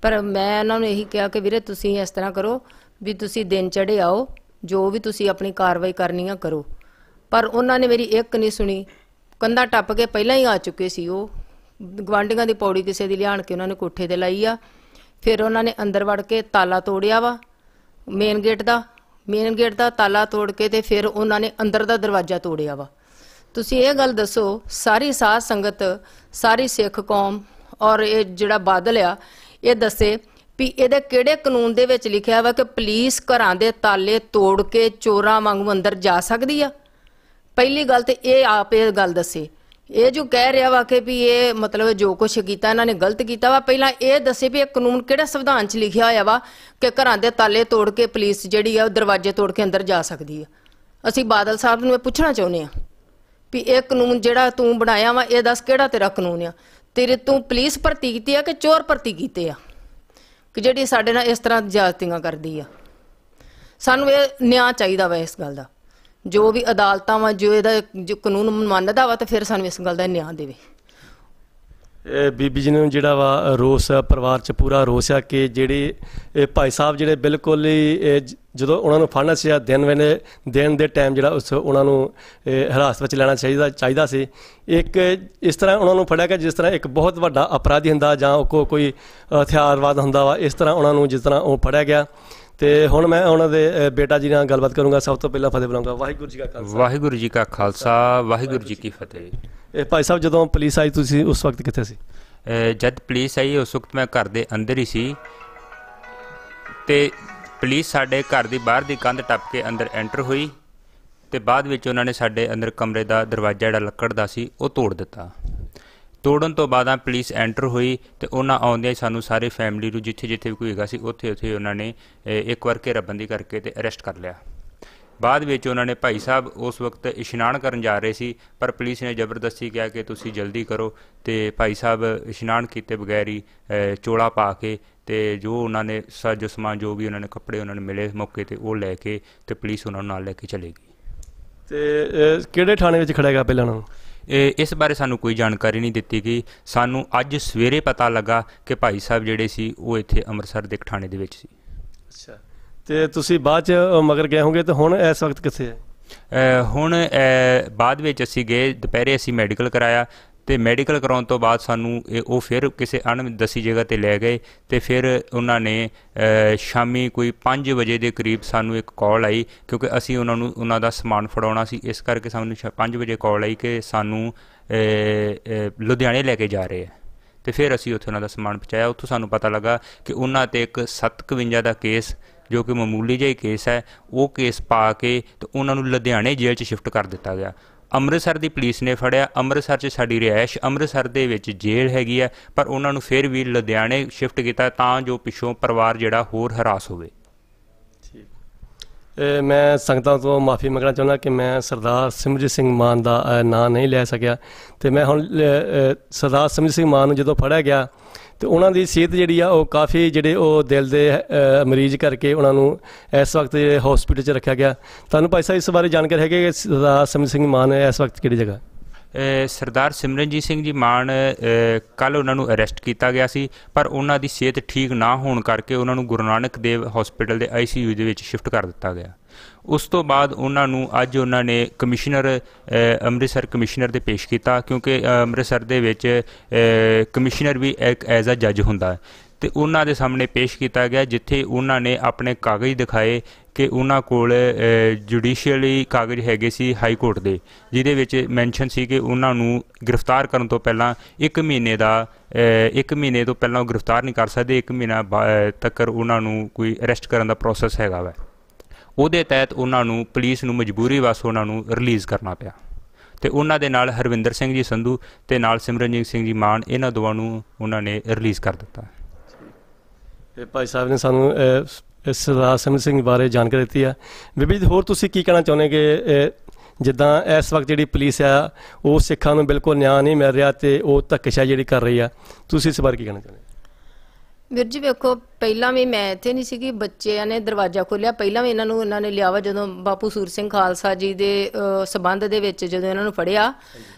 ਪਰ ਮੈਂ ਇਹਨਾਂ ਨੂੰ ਇਹੀ ਕਿਹਾ ਕਿ ਵੀਰੇ ਤੁਸੀਂ ਇਸ ਤਰ੍ਹਾਂ ਕਰੋ ਵੀ ਤੁਸੀਂ ਦਿਨ ਚੜੇ ਆਓ ਜੋ ਵੀ ਤੁਸੀਂ ਆਪਣੀ ਕਾਰਵਾਈ ਕਰਨੀ ਆ ਕਰੋ ਪਰ ਉਹਨਾਂ ਨੇ ਮੇਰੀ ਇੱਕ ਨਹੀਂ ਸੁਣੀ ਕੰਧਾ ਟੱਪ ਕੇ ਪਹਿਲਾਂ ਹੀ ਆ ਚੁੱਕੇ ਸੀ ਉਹ ਗਵਾਂਡੀਆਂ ਦੀ ਪੌੜੀ ਕਿਸੇ ਦੀ ਲਿਆਣ ਕੇ ਉਹਨਾਂ ਨੇ ਕੋਠੇ ਤੇ ਲਾਈ ਆ ਫਿਰ ਉਹਨਾਂ ਨੇ ਅੰਦਰ ਵੜ ਕੇ ਤਾਲਾ ਤੋੜਿਆ ਵਾ ਮੇਨ ਗੇਟ ਦਾ ਮੇਨ ਗੇਟ ਦਾ ਤਾਲਾ ਤੋੜ ਕੇ ਤੇ ਫਿਰ ਉਹਨਾਂ ਨੇ ਅੰਦਰ ਦਾ ਦਰਵਾਜ਼ਾ ਤੋੜਿਆ ਵਾ ਤੁਸੀਂ ਇਹ ਗੱਲ ਦੱਸੋ ਸਾਰੀ ਸਾਧ ਸੰਗਤ ਸਾਰੀ ਸਿੱਖ ਕੌਮ ਔਰ ਇਹ ਜਿਹੜਾ ਬਾਦਲ ਆ ਇਹ ਦੱਸੇ ਵੀ ਇਹਦੇ ਕਿਹੜੇ ਕਾਨੂੰਨ ਦੇ ਵਿੱਚ ਲਿਖਿਆ ਵਾ ਕਿ ਪੁਲਿਸ ਘਰਾਂ ਦੇ ਤਾਲੇ ਤੋੜ ਕੇ ਚੋਰਾਂ ਵਾਂਗ ਅੰਦਰ ਜਾ ਸਕਦੀ ਆ ਪਹਿਲੀ ਗੱਲ ਤੇ ਇਹ ਆਪ ਇਹ ਗੱਲ ਦੱਸੇ ਇਹ ਜੋ ਕਹਿ ਰਿਹਾ ਵਾ ਕਿ ਵੀ ਇਹ ਮਤਲਬ ਜੋ ਕੁਝ ਕੀਤਾ ਇਹਨਾਂ ਨੇ ਗਲਤ ਕੀਤਾ ਵਾ ਪਹਿਲਾਂ ਇਹ ਦੱਸੇ ਵੀ ਇਹ ਕਾਨੂੰਨ ਕਿਹੜਾ ਸੰਵਿਧਾਨ 'ਚ ਲਿਖਿਆ ਹੋਇਆ ਵਾ ਕਿ ਘਰਾਂ ਦੇ ਤਾਲੇ ਤੋੜ ਕੇ ਪੁਲਿਸ ਜਿਹੜੀ ਆ ਉਹ ਦਰਵਾਜ਼ੇ ਤੋੜ ਕੇ ਅੰਦਰ ਜਾ ਸਕਦੀ ਆ ਅਸੀਂ ਬਾਦਲ ਸਾਹਿਬ ਨੂੰ ਇਹ ਪੁੱਛਣਾ ਚਾਹੁੰਦੇ ਆ ਵੀ ਇਹ ਕਾਨੂੰਨ ਜਿਹੜਾ ਤੂੰ ਬਣਾਇਆ ਵਾ ਇਹ ਦੱਸ ਕਿਹੜਾ ਤੇਰਾ ਕਾਨੂੰਨ ਆ ਤੇਰੇ ਤੂੰ ਪੁਲਿਸ ਭਰਤੀ ਕੀਤੀ ਆ ਕਿ ਚੋਰ ਭਰਤੀ ਕੀਤੇ ਆ ਕਿ ਜਿਹੜੀ ਸਾਡੇ ਨਾਲ ਇਸ ਤਰ੍ਹਾਂ ਜਾਤੀਆਂ ਕਰਦੀ ਆ ਸਾਨੂੰ ਇਹ ਨਿਆਂ ਚਾਹੀਦਾ ਵਾ ਇਸ ਗੱਲ ਦਾ ਜੋ ਵੀ ਅਦਾਲਤਾਂ ਵਾ ਜੋ ਇਹਦਾ ਜੋ ਕਾਨੂੰਨ ਮੰਨਦਾ ਵਾ ਤਾਂ ਫਿਰ ਸਾਨੂੰ ਇਸ ਗੱਲ ਦਾ ਨਿਆਂ ਦੇਵੇ ਬੀਬੀ ਜੀ ਨੂੰ ਜਿਹੜਾ ਵਾ ਰੋਸ ਪਰਿਵਾਰ ਚ ਪੂਰਾ ਰੋਸ ਆ ਕਿ ਜਿਹੜੇ ਭਾਈ ਸਾਹਿਬ ਜਿਹੜੇ ਬਿਲਕੁਲ ਹੀ ਜਦੋਂ ਉਹਨਾਂ ਨੂੰ ਫੜਨਾ ਸੀ ਦਿਨ ਵੇਲੇ ਦਿਨ ਦੇ ਟਾਈਮ ਜਿਹੜਾ ਉਸ ਉਹਨਾਂ ਨੂੰ ਹਰਾਸਤ ਵਿੱਚ ਲੈਣਾ ਚਾਹੀਦਾ ਚਾਹੀਦਾ ਸੀ ਇੱਕ ਇਸ ਤਰ੍ਹਾਂ ਉਹਨਾਂ ਨੂੰ ਫੜਿਆ ਗਿਆ ਜਿਸ ਤਰ੍ਹਾਂ ਇੱਕ ਬਹੁਤ ਵੱਡਾ ਅਪਰਾਧੀ ਹੁੰਦਾ ਜਾਂ ਕੋਈ ਹਥਿਆਰਵਾਦ ਹੁੰਦਾ ਵਾ ਇਸ ਤਰ੍ਹਾਂ ਉਹਨਾਂ ਨੂੰ ਜਿਸ ਤਰ੍ਹਾਂ ਉਹ ਫੜਿਆ ਗਿਆ ਤੇ ਹੁਣ ਮੈਂ ਉਹਨਾਂ ਦੇ ਬੇਟਾ ਜੀ ਨਾਲ ਗੱਲਬਾਤ ਕਰੂੰਗਾ ਸਭ ਤੋਂ ਪਹਿਲਾਂ ਫਤਿਹ ਬੁਲਾਉਂਗਾ ਵਾਹਿਗੁਰੂ ਜੀ ਕਾ ਖਾਲਸਾ ਵਾਹਿਗੁਰੂ ਜੀ ਕਾ ਖਾਲਸਾ ਵਾਹਿਗੁਰੂ ਜੀ ਕੀ ਫਤਿਹ ਇਹ ਭਾਈ ਸਾਹਿਬ ਜਦੋਂ ਪੁਲਿਸ ਆਈ ਤੁਸੀਂ ਉਸ ਵਕਤ ਕਿੱਥੇ ਸੀ ਜਦ ਪੁਲਿਸ ਆਈ ਉਸ ਵਕਤ ਮੈਂ ਘਰ ਦੇ ਅੰਦਰ ਹੀ ਸੀ ਤੇ ਪੁਲਿਸ ਸਾਡੇ ਘਰ ਦੀ ਬਾਹਰ ਦੀ ਕੰਧ ਟੱਪ ਕੇ ਅੰਦਰ ਐਂਟਰ ਹੋਈ ਤੇ ਬਾਅਦ ਵਿੱਚ ਉਹਨਾਂ ਨੇ ਸਾਡੇ ਅੰਦਰ ਕਮਰੇ ਦਾ ਦਰਵਾਜ਼ਾ ਜਿਹੜਾ ਲੱਕੜ ਦਾ ਸੀ ਉਹ ਤੋੜ ਦਿੱਤਾ ਤੋੜਨ ਤੋਂ ਬਾਅਦਾਂ ਪੁਲਿਸ ਐਂਟਰ ਹੋਈ ਤੇ ਉਹਨਾਂ ਆਉਂਦਿਆਂ ਸਾਨੂੰ ਸਾਰੇ ਫੈਮਿਲੀ ਨੂੰ ਜਿੱਥੇ-ਜਿੱਥੇ ਵੀ ਕੋਈ ਹੈਗਾ ਸੀ ਉੱਥੇ-ਉੱਥੇ ਉਹਨਾਂ ਨੇ ਇੱਕ ਵਾਰ ਕੇ ਰਬੰਦੀ ਕਰਕੇ ਤੇ ਅਰੈਸਟ ਕਰ ਲਿਆ ਬਾਅਦ ਵਿੱਚ ਉਹਨਾਂ ਨੇ ਭਾਈ ਸਾਹਿਬ ਉਸ ਵਕਤ ਇਸ਼ਨਾਨ ਕਰਨ ਜਾ ਰਹੇ ਸੀ ਪਰ ਪੁਲਿਸ ਨੇ ਜ਼ਬਰਦਸਤੀ ਕਿਹਾ ਕਿ ਤੁਸੀਂ ਜਲਦੀ ਕਰੋ ਤੇ ਭਾਈ ਸਾਹਿਬ ਇਸ਼ਨਾਨ ਕੀਤੇ ਬਗੈਰ ਹੀ ਚੋਲਾ ਪਾ ਕੇ ਤੇ ਜੋ ਉਹਨਾਂ ਨੇ ਸਜ ਸਮਾਨ ਜੋ ਵੀ ਉਹਨਾਂ ਨੇ ਕੱਪੜੇ ਉਹਨਾਂ ਨੂੰ ਮਿਲੇ ਮੌਕੇ ਤੇ ਉਹ ਲੈ ਕੇ ਤੇ ਪੁਲਿਸ ਉਹਨਾਂ ਨੂੰ ਨਾਲ ਲੈ ਕੇ ਚਲੇ ਗਈ ਤੇ ਕਿਹੜੇ ਥਾਣੇ ਵਿੱਚ ਖੜਿਆ ਗਿਆ ਪਹਿਲਾਂ ਉਹਨਾਂ ਨੂੰ ਇਸ ਬਾਰੇ ਸਾਨੂੰ ਕੋਈ ਜਾਣਕਾਰੀ ਨਹੀਂ ਦਿੱਤੀ ਗਈ ਸਾਨੂੰ ਅੱਜ ਸਵੇਰੇ ਪਤਾ ਲੱਗਾ ਕਿ ਭਾਈ ਸਾਹਿਬ ਜਿਹੜੇ ਸੀ ਉਹ ਇੱਥੇ ਅੰਮ੍ਰਿਤਸਰ ਦੇ ਠਾਣੇ ਦੇ ਵਿੱਚ ਸੀ ਅੱਛਾ ਤੇ ਤੁਸੀਂ ਬਾਅਦ ਚ ਮਗਰ ਗਏ ਹੋਗੇ ਤੇ ਹੁਣ ਇਸ ਵਕਤ ਕਿੱਥੇ ਹੈ ਹੁਣ ਬਾਅਦ ਵਿੱਚ ਅਸੀਂ ਗਏ ਦੁਪਹਿਰੇ ਅਸੀਂ ਮੈਡੀਕਲ ਕਰਾਇਆ ਤੇ ਮੈਡੀਕਲ ਕਰਾਉਣ ਤੋਂ ਬਾਅਦ ਸਾਨੂੰ ਉਹ ਫਿਰ ਕਿਸੇ ਅਣ ਦੱਸੀ ਜਗ੍ਹਾ ਤੇ ਲੈ ਗਏ ਤੇ ਫਿਰ ਉਹਨਾਂ ਨੇ ਸ਼ਾਮੀ ਕੋਈ 5 ਵਜੇ ਦੇ ਕਰੀਬ ਸਾਨੂੰ ਇੱਕ ਕਾਲ ਆਈ ਕਿਉਂਕਿ ਅਸੀਂ ਉਹਨਾਂ ਨੂੰ ਉਹਨਾਂ ਦਾ ਸਮਾਨ ਫੜਾਉਣਾ ਸੀ ਇਸ ਕਰਕੇ ਸਾਨੂੰ 5 ਵਜੇ ਕਾਲ ਆਈ ਕਿ ਸਾਨੂੰ ਲੁਧਿਆਣੇ ਲੈ ਕੇ ਜਾ ਰਹੇ ਆ ਤੇ ਫਿਰ ਅਸੀਂ ਉੱਥੇ ਉਹਨਾਂ ਦਾ ਸਮਾਨ ਪਹੁੰਚਾਇਆ ਉੱਥੋਂ ਸਾਨੂੰ ਪਤਾ ਲੱਗਾ ਕਿ ਉਹਨਾਂ ਤੇ ਇੱਕ 751 ਦਾ ਕੇਸ ਜੋ ਕਿ ਮਾਮੂਲੀ ਜਿਹਾ ਕੇਸ ਹੈ ਉਹ ਕੇਸ ਪਾ ਕੇ ਤੇ ਉਹਨਾਂ ਨੂੰ ਲੁਧਿਆਣੇ ਜੇਲ੍ਹ 'ਚ ਸ਼ਿਫਟ ਕਰ ਦਿੱਤਾ ਗਿਆ ਅੰਮ੍ਰਿਤਸਰ ਦੀ ਪੁਲਿਸ ਨੇ ਫੜਿਆ ਅੰਮ੍ਰਿਤਸਰ 'ਚ ਸਾਡੀ ਰਿਹਾਇਸ਼ ਅੰਮ੍ਰਿਤਸਰ ਦੇ ਵਿੱਚ ਜੇਲ੍ਹ ਹੈਗੀ ਹੈ ਪਰ ਉਹਨਾਂ ਨੂੰ ਫਿਰ ਵੀ ਲੁਧਿਆਣੇ ਸ਼ਿਫਟ ਕੀਤਾ ਤਾਂ ਜੋ ਪਿਛੋਂ ਪਰਿਵਾਰ ਜਿਹੜਾ ਹੋਰ ਹਰਾਸ ਹੋਵੇ ਮੈਂ ਸੰਗਤਾਂ ਤੋਂ ਮਾਫੀ ਮੰਗਣਾ ਚਾਹੁੰਦਾ ਕਿ ਮੈਂ ਸਰਦਾਰ ਸਿਮਰਜੀਤ ਸਿੰਘ ਮਾਨ ਦਾ ਨਾਂ ਨਹੀਂ ਲੈ ਸਕਿਆ ਤੇ ਮੈਂ ਹੁਣ ਸਰਦਾਰ ਸਿਮਰਜੀਤ ਸਿੰਘ ਮਾਨ ਨੂੰ ਜਦੋਂ ਫੜਿਆ ਗਿਆ ਤੇ ਉਹਨਾਂ ਦੀ ਸਿਹਤ ਜਿਹੜੀ ਆ ਉਹ ਕਾਫੀ ਜਿਹੜੇ ਉਹ ਦਿਲ ਦੇ ਮਰੀਜ਼ ਕਰਕੇ ਉਹਨਾਂ ਨੂੰ ਇਸ ਵਕਤ ਹਸਪੀਟਲ 'ਚ ਰੱਖਿਆ ਗਿਆ ਤੁਹਾਨੂੰ ਭਾਈ ਸਾਹਿਬ ਇਸ ਬਾਰੇ ਜਾਣਕਾਰੀ ਹੈ ਕਿ ਸਰਦਾਰ ਸਿਮਰਜੀਤ ਸਿੰਘ ਮਾਨ ਇਸ ਵਕਤ ਕਿਹੜੀ ਜਗ੍ਹਾ ਸਰਦਾਰ ਸਿਮਰਨਜੀਤ ਸਿੰਘ ਜੀ ਮਾਨ ਕੱਲ ਉਹਨਾਂ ਨੂੰ ਅਰੈਸਟ ਕੀਤਾ ਗਿਆ ਸੀ ਪਰ ਉਹਨਾਂ ਦੀ ਸਿਹਤ ਠੀਕ ਨਾ ਹੋਣ ਕਰਕੇ ਉਹਨਾਂ ਨੂੰ ਗੁਰੂ ਨਾਨਕ ਦੇਵ ਹਸਪੀਟਲ ਦੇ ਆਈਸੀਯੂ ਦੇ ਵਿੱਚ ਸ਼ਿਫਟ ਕਰ ਦਿੱਤਾ ਗਿਆ ਉਸ ਤੋਂ ਬਾਅਦ ਉਹਨਾਂ ਨੂੰ ਅੱਜ ਉਹਨਾਂ ਨੇ ਕਮਿਸ਼ਨਰ ਅੰਮ੍ਰਿਤਸਰ ਕਮਿਸ਼ਨਰ ਦੇ ਪੇਸ਼ ਕੀਤਾ ਕਿਉਂਕਿ ਅੰਮ੍ਰਿਤਸਰ ਦੇ ਵਿੱਚ ਕਮਿਸ਼ਨਰ ਵੀ ਇੱਕ ਐਜ਼ ਅ ਜੱਜ ਹੁੰਦਾ ਤੇ ਉਹਨਾਂ ਦੇ ਸਾਹਮਣੇ ਪੇਸ਼ ਕੀਤਾ ਗਿਆ ਜਿੱਥੇ ਉਹਨਾਂ ਨੇ ਆਪਣੇ ਕਾਗਜ਼ ਦਿਖਾਏ ਕਿ ਉਹਨਾਂ ਕੋਲ ਜੁਡੀਸ਼ੀਅਲੀ ਕਾਗਜ਼ ਹੈਗੇ ਸੀ ਹਾਈ ਕੋਰਟ ਦੇ ਜਿਹਦੇ ਵਿੱਚ ਮੈਂਸ਼ਨ ਸੀ ਕਿ ਉਹਨਾਂ ਨੂੰ ਗ੍ਰਿਫਤਾਰ ਕਰਨ ਤੋਂ ਪਹਿਲਾਂ 1 ਮਹੀਨੇ ਦਾ 1 ਮਹੀਨੇ ਤੋਂ ਪਹਿਲਾਂ ਉਹ ਗ੍ਰਿਫਤਾਰ ਨਹੀਂ ਕਰ ਸਕਦੇ 1 ਮਹੀਨਾ ਤੱਕ ਉਹਨਾਂ ਨੂੰ ਕੋਈ ਅਰੈਸਟ ਕਰਨ ਦਾ ਪ੍ਰੋਸੈਸ ਹੈਗਾ ਵਾ ਉਹਦੇ ਤਹਿਤ ਉਹਨਾਂ ਨੂੰ ਪੁਲਿਸ ਨੂੰ ਮਜਬੂਰੀ ਵਸ ਉਹਨਾਂ ਨੂੰ ਰਿਲੀਜ਼ ਕਰਨਾ ਪਿਆ ਤੇ ਉਹਨਾਂ ਦੇ ਨਾਲ ਹਰਵਿੰਦਰ ਸਿੰਘ ਜੀ ਸੰਧੂ ਤੇ ਨਾਲ ਸਿਮਰਨਜੀਤ ਸਿੰਘ ਜੀ ਮਾਨ ਇਹਨਾਂ ਦੋਵਾਂ ਨੂੰ ਉਹਨਾਂ ਨੇ ਰਿਲੀਜ਼ ਕਰ ਦਿੱਤਾ ਭਾਈ ਸਾਹਿਬ ਨੇ ਸਾਨੂੰ ਸਰਦਾਰ ਸਿੰਘ ਸਿੰਘ ਬਾਰੇ ਜਾਣਕਾਰੀ ਦਿੱਤੀ ਆ ਵਿਭਿਤ ਹੋਰ ਤੁਸੀਂ ਕੀ ਕਹਿਣਾ ਚਾਹੁੰਦੇ ਜਿੱਦਾਂ ਇਸ ਵਕਤ ਜਿਹੜੀ ਪੁਲਿਸ ਆ ਉਹ ਸਿੱਖਾਂ ਨੂੰ ਬਿਲਕੁਲ ਨਿਆਂ ਨਹੀਂ ਮਿਲ ਰਿਹਾ ਤੇ ਉਹ ਧੱਕਸ਼ਾ ਜਿਹੜੀ ਕਰ ਰਹੀ ਆ ਤੁਸੀਂ ਇਸ ਬਾਰੇ ਕੀ ਕਹਿਣਾ ਚਾਹੁੰਦੇ ਵੀਰ ਵੇਖੋ ਪਹਿਲਾਂ ਵੀ ਮੈਂ ਇੱਥੇ ਨਹੀਂ ਸੀਗੀ ਬੱਚਿਆਂ ਨੇ ਦਰਵਾਜ਼ਾ ਖੋਲ੍ਹਿਆ ਪਹਿਲਾਂ ਵੀ ਇਹਨਾਂ ਨੂੰ ਇਹਨਾਂ ਨੇ ਲਿਆਵਾ ਜਦੋਂ ਬਾਪੂ ਸੂਰ ਸਿੰਘ ਖਾਲਸਾ ਜੀ ਦੇ ਸਬੰਧ ਦੇ ਵਿੱਚ ਜਦੋਂ ਇਹਨਾਂ ਨੂੰ ਫੜਿਆ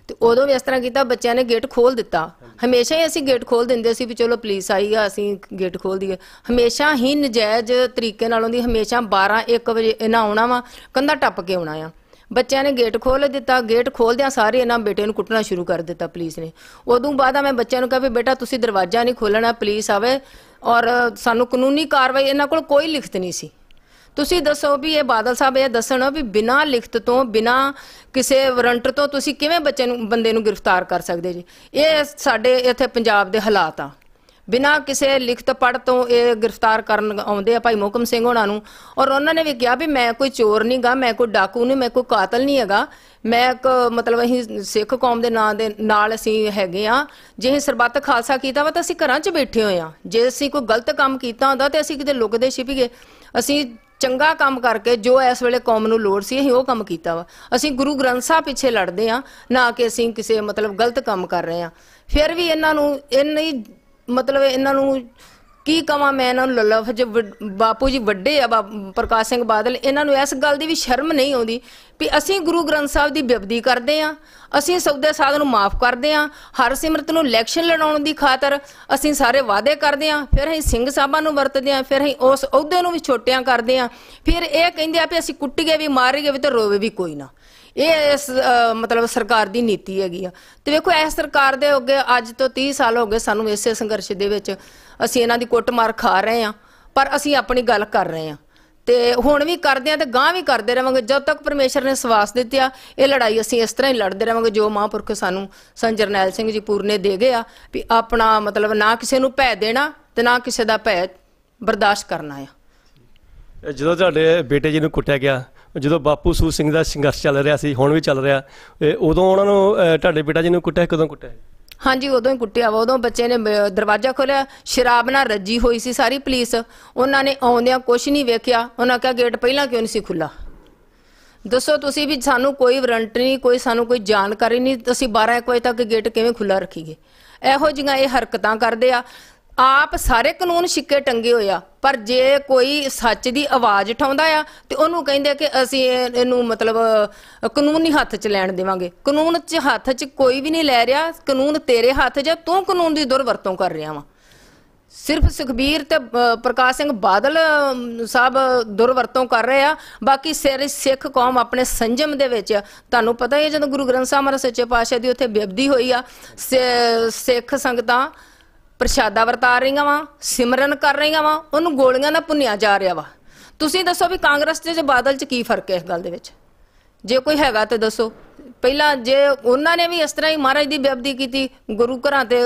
ਤੇ ਉਦੋਂ ਵੀ ਇਸ ਤਰ੍ਹਾਂ ਕੀਤਾ ਬੱਚਿਆਂ ਨੇ ਗੇਟ ਖੋਲ ਦਿੱਤਾ ਹਮੇਸ਼ਾ ਹੀ ਅਸੀਂ ਗੇਟ ਖੋਲ ਦਿੰਦੇ ਸੀ ਵੀ ਚਲੋ ਪੁਲਿਸ ਆਈ ਆ ਅਸੀਂ ਗੇਟ ਖੋਲ ਦਈਏ ਹਮੇਸ਼ਾ ਹੀ ਨਜਾਇਜ਼ ਤਰੀਕੇ ਨਾਲ ਉਹਦੀ ਹਮੇਸ਼ਾ 12 1 ਵਜੇ ਇਹਨਾਂ ਆਉਣਾ ਵਾ ਕੰਧਾ ਟੱਪ ਕੇ ਆਉਣਾ ਆ ਬੱਚਿਆਂ ਨੇ ਗੇਟ ਖੋਲ ਦਿੱਤਾ ਗੇਟ ਖੋਲਦਿਆਂ ਸਾਰੇ ਇਹਨਾਂ ਬੇਟੇ ਨੂੰ ਕੁੱਟਣਾ ਸ਼ੁਰੂ ਕਰ ਦਿੱਤਾ ਪੁਲਿਸ ਨੇ ਉਦੋਂ ਬਾਅਦ ਮੈਂ ਬੱਚਿਆਂ ਨੂੰ ਕਿਹਾ ਵੀ ਬੇਟਾ ਤੁਸੀਂ ਦਰਵਾਜ਼ਾ ਨਹੀਂ ਖੋਲਣਾ ਪੁਲਿਸ ਆਵੇ ਔਰ ਸਾਨੂੰ ਕਾਨੂੰਨੀ ਕਾਰਵਾਈ ਇਹਨਾਂ ਕੋਲ ਕੋਈ ਲਿਖਤ ਨਹੀਂ ਸੀ ਤੁਸੀਂ ਦੱਸੋ ਵੀ ਇਹ ਬਾਦਲ ਸਾਹਿਬ ਇਹ ਦੱਸਣ ਵੀ ਬਿਨਾ ਲਿਖਤ ਤੋਂ ਬਿਨਾ ਕਿਸੇ ਵਾਰੰਟ ਤੋਂ ਤੁਸੀਂ ਕਿਵੇਂ ਬੱਚੇ ਨੂੰ ਬੰਦੇ ਨੂੰ ਗ੍ਰਿਫਤਾਰ ਕਰ ਸਕਦੇ ਜੀ ਇਹ ਸਾਡੇ ਇੱਥੇ ਪੰਜਾਬ ਦੇ ਹਾਲਾਤ ਆ ਬਿਨਾ ਕਿਸੇ ਲਿਖਤ ਪੜ ਤੋਂ ਇਹ ਗ੍ਰਿਫਤਾਰ ਕਰਨ ਆਉਂਦੇ ਆ ਭਾਈ ਮੋਕਮ ਸਿੰਘ ਉਹਨਾਂ ਨੂੰ ਔਰ ਉਹਨਾਂ ਨੇ ਵੀ ਕਿਹਾ ਵੀ ਮੈਂ ਕੋਈ ਚੋਰ ਨਹੀਂ ਗਾ ਮੈਂ ਕੋਈ ਡਾਕੂ ਨਹੀਂ ਮੈਂ ਕੋਈ ਕਾਤਲ ਨਹੀਂ ਹੈਗਾ ਮੈਂ ਇੱਕ ਮਤਲਬ ਅਸੀਂ ਸਿੱਖ ਕੌਮ ਦੇ ਨਾਂ ਦੇ ਨਾਲ ਅਸੀਂ ਹੈਗੇ ਆ ਜੇ ਅਸੀਂ ਸਰਬੱਤ ਖਾਲਸਾ ਕੀਤਾ ਵਾ ਤਾਂ ਅਸੀਂ ਘਰਾਂ 'ਚ ਬੈਠੇ ਹੋਏ ਆ ਜੇ ਅਸੀਂ ਕੋਈ ਗਲਤ ਕੰਮ ਕੀਤਾ ਹੁੰਦਾ ਤੇ ਅਸੀਂ ਕਿਤੇ ਲੁਕਦੇ ਛਿਪੀਏ ਅਸੀਂ ਚੰਗਾ ਕੰਮ ਕਰਕੇ ਜੋ ਇਸ ਵੇਲੇ ਕੌਮ ਨੂੰ ਲੋੜ ਸੀ ਅਸੀਂ ਉਹ ਕੰਮ ਕੀਤਾ ਵਾ ਅਸੀਂ ਗੁਰੂ ਗ੍ਰੰਥ ਸਾਹਿਬ ਪਿੱਛੇ ਲੜਦੇ ਆ ਨਾ ਕਿ ਅਸੀਂ ਕਿਸੇ ਮਤਲਬ ਗਲਤ ਕੰਮ ਕਰ ਰਹੇ ਆ ਫਿਰ ਵੀ ਇਹਨਾਂ ਨੂੰ ਇੰਨੀ ਮਤਲਬ ਇਹਨਾਂ ਨੂੰ ਕੀ ਕਵਾਂ ਮੈਂ ਇਹਨਾਂ ਨੂੰ ਲੱਲਾ ਜੇ ਬਾਪੂ ਜੀ ਵੱਡੇ ਆ ਪ੍ਰਕਾਸ਼ ਸਿੰਘ ਬਾਦਲ ਇਹਨਾਂ ਨੂੰ ਇਸ ਗੱਲ ਦੀ ਵੀ ਸ਼ਰਮ ਨਹੀਂ ਆਉਂਦੀ ਵੀ ਅਸੀਂ ਗੁਰੂ ਗ੍ਰੰਥ ਸਾਹਿਬ ਦੀ ਬਿਬਦੀ ਕਰਦੇ ਆ ਅਸੀਂ ਸੌਦੇ ਸਾਧ ਨੂੰ ਮਾਫ ਕਰਦੇ ਆ ਹਰ ਸਿਮਰਤ ਨੂੰ ਇਲੈਕਸ਼ਨ ਲੜਾਉਣ ਦੀ ਖਾਤਰ ਅਸੀਂ ਸਾਰੇ ਵਾਅਦੇ ਕਰਦੇ ਆ ਫਿਰ ਅਸੀਂ ਸਿੰਘ ਸਾਹਿਬਾਂ ਨੂੰ ਵਰਤਦੇ ਆ ਫਿਰ ਅਸੀਂ ਉਸ ਅਹੁਦੇ ਨੂੰ ਵੀ ਛੋਟਿਆਂ ਕਰਦੇ ਆ ਫਿਰ ਇਹ ਕਹਿੰਦੇ ਆ ਵੀ ਅਸੀਂ ਕੁੱਟੀਏ ਵੀ ਮਾਰੀਏ ਵੀ ਤੇ ਰੋਵੇ ਵੀ ਕੋਈ ਨਾ ਇਹ ਇਸ ਮਤਲਬ ਸਰਕਾਰ ਦੀ ਨੀਤੀ ਹੈਗੀ ਆ ਤੇ ਵੇਖੋ ਇਹ ਸਰਕਾਰ ਦੇ ਅੱਗੇ ਅੱਜ ਤੋਂ 30 ਸਾਲ ਹੋ ਗਏ ਸਾਨੂੰ ਇਸੇ ਸੰਘਰਸ਼ ਦੇ ਵਿੱਚ ਅਸੀਂ ਇਹਨਾਂ ਦੀ ਕੁੱਟਮਾਰ ਖਾ ਰਹੇ ਆ ਪਰ ਅਸੀਂ ਆਪਣੀ ਗੱਲ ਕਰ ਰਹੇ ਆ ਤੇ ਹੁਣ ਵੀ ਕਰਦੇ ਆ ਤੇ ਗਾਂ ਵੀ ਕਰਦੇ ਰਵਾਂਗੇ ਜਦ ਤੱਕ ਪਰਮੇਸ਼ਰ ਨੇ ਸਵਾਸ ਦਿੱਤਿਆ ਇਹ ਲੜਾਈ ਅਸੀਂ ਇਸ ਤਰ੍ਹਾਂ ਹੀ ਲੜਦੇ ਰਵਾਂਗੇ ਜੋ ਮਹਾਂਪੁਰਖ ਸਾਨੂੰ ਸੰਜਰਨੈਲ ਜਰਨੈਲ ਸਿੰਘ ਜੀ ਪੂਰਨੇ ਦੇ ਗਏ ਆ ਵੀ ਆਪਣਾ ਮਤਲਬ ਨਾ ਕਿਸੇ ਨੂੰ ਭੈ ਦੇਣਾ ਤੇ ਨਾ ਕਿਸੇ ਦਾ ਭੈ ਬਰਦਾਸ਼ਤ ਕਰਨਾ ਆ ਜਦੋਂ ਤੁਹਾਡੇ ਬੇਟੇ ਜੀ ਨੂੰ ਕੁੱਟਿਆ ਗਿਆ ਜਦੋਂ ਬਾਪੂ ਸੂ ਸਿੰਘ ਦਾ ਸੰਘਰਸ਼ ਚੱਲ ਰਿਹਾ ਸੀ ਹੁਣ ਵੀ ਚੱਲ ਰਿਹਾ ਉਦੋਂ ਉਹਨਾਂ ਨੂੰ ਤੁਹਾਡੇ ਬੇਟਾ ਜੀ ਨੂੰ ਕੁੱਟਿਆ ਕਦੋਂ ਕੁੱਟਿਆ ਹਾਂਜੀ ਉਦੋਂ ਹੀ ਕੁੱਟਿਆ ਵਾ ਉਦੋਂ ਬੱਚੇ ਨੇ ਦਰਵਾਜ਼ਾ ਖੋਲਿਆ ਸ਼ਰਾਬ ਨਾਲ ਰੱਜੀ ਹੋਈ ਸੀ ਸਾਰੀ ਪੁਲਿਸ ਉਹਨਾਂ ਨੇ ਆਉਂਦਿਆਂ ਕੁਝ ਨਹੀਂ ਵੇਖਿਆ ਉਹਨਾਂ ਕਹਿਆ ਗੇਟ ਪਹਿਲਾਂ ਕਿਉਂ ਨਹੀਂ ਸੀ ਖੁੱਲਾ ਦੱਸੋ ਤੁਸੀਂ ਵੀ ਸਾਨੂੰ ਕੋਈ ਵਾਰੰਟੀ ਨਹੀਂ ਕੋਈ ਸਾਨੂੰ ਕੋਈ ਜਾਣਕਾਰੀ ਨਹੀਂ ਤੁਸੀਂ 12 ਵਜੇ ਤੱਕ ਗੇਟ ਕਿਵੇਂ ਖੁੱਲਾ ਰੱਖੀਗੇ ਇਹੋ ਜਿਹੀਆਂ ਇਹ ਹਰਕਤਾਂ ਕਰਦੇ ਆ ਆਪ ਸਾਰੇ ਕਾਨੂੰਨ ਛਿੱਕੇ ਟੰਗੇ ਹੋਇਆ ਪਰ ਜੇ ਕੋਈ ਸੱਚ ਦੀ ਆਵਾਜ਼ ਉਠਾਉਂਦਾ ਆ ਤੇ ਉਹਨੂੰ ਕਹਿੰਦੇ ਕਿ ਅਸੀਂ ਇਹਨੂੰ ਮਤਲਬ ਕਾਨੂੰਨ ਨਹੀਂ ਹੱਥ 'ਚ ਲੈਣ ਦੇਵਾਂਗੇ ਕਾਨੂੰਨ 'ਚ ਹੱਥ 'ਚ ਕੋਈ ਵੀ ਨਹੀਂ ਲੈ ਰਿਹਾ ਕਾਨੂੰਨ ਤੇਰੇ ਹੱਥ 'ਚ ਤੂੰ ਕਾਨੂੰਨ ਦੀ ਦੁਰਵਰਤੋਂ ਕਰ ਰਿਹਾ ਵਾ ਸਿਰਫ ਸੁਖਬੀਰ ਤੇ ਪ੍ਰਕਾਸ਼ ਸਿੰਘ ਬਾਦਲ ਸਾਹਿਬ ਦੁਰਵਰਤੋਂ ਕਰ ਰਹੇ ਆ ਬਾਕੀ ਸਾਰੇ ਸਿੱਖ ਕੌਮ ਆਪਣੇ ਸੰਜਮ ਦੇ ਵਿੱਚ ਤੁਹਾਨੂੰ ਪਤਾ ਹੀ ਜਦੋਂ ਗੁਰੂ ਗ੍ਰੰਥ ਸਾਹਿਬ ਮਹਾਰਾਜ ਸੱਚੇ ਪਾਤਸ਼ਾਹ ਦੀ ਉੱਥੇ ਬੇਅਦਬੀ ਹੋਈ ਆ ਸਿੱਖ ਸੰਗਤਾਂ ਪ੍ਰਸ਼ਾਦਾ ਵਰਤਾ ਰਹੀਆਂ ਵਾ ਸਿਮਰਨ ਕਰ ਰਹੀਆਂ ਵਾ ਉਹਨੂੰ ਗੋਲੀਆਂ ਨਾਲ ਪੁੰਨਿਆ ਜਾ ਰਿਹਾ ਵਾ ਤੁਸੀਂ ਦੱਸੋ ਵੀ ਕਾਂਗਰਸ ਤੇ ਜੇ ਬਾਦਲ 'ਚ ਕੀ ਫਰਕ ਹੈ ਇਸ ਗੱਲ ਦੇ ਵਿੱਚ ਜੇ ਕੋਈ ਹੈਗਾ ਤੇ ਦੱਸੋ ਪਹਿਲਾਂ ਜੇ ਉਹਨਾਂ ਨੇ ਵੀ ਇਸ ਤਰ੍ਹਾਂ ਹੀ ਮਹਾਰਾਜ ਦੀ ਬੇਅਦਬੀ ਕੀਤੀ ਗੁਰੂ ਘਰਾਂ ਤੇ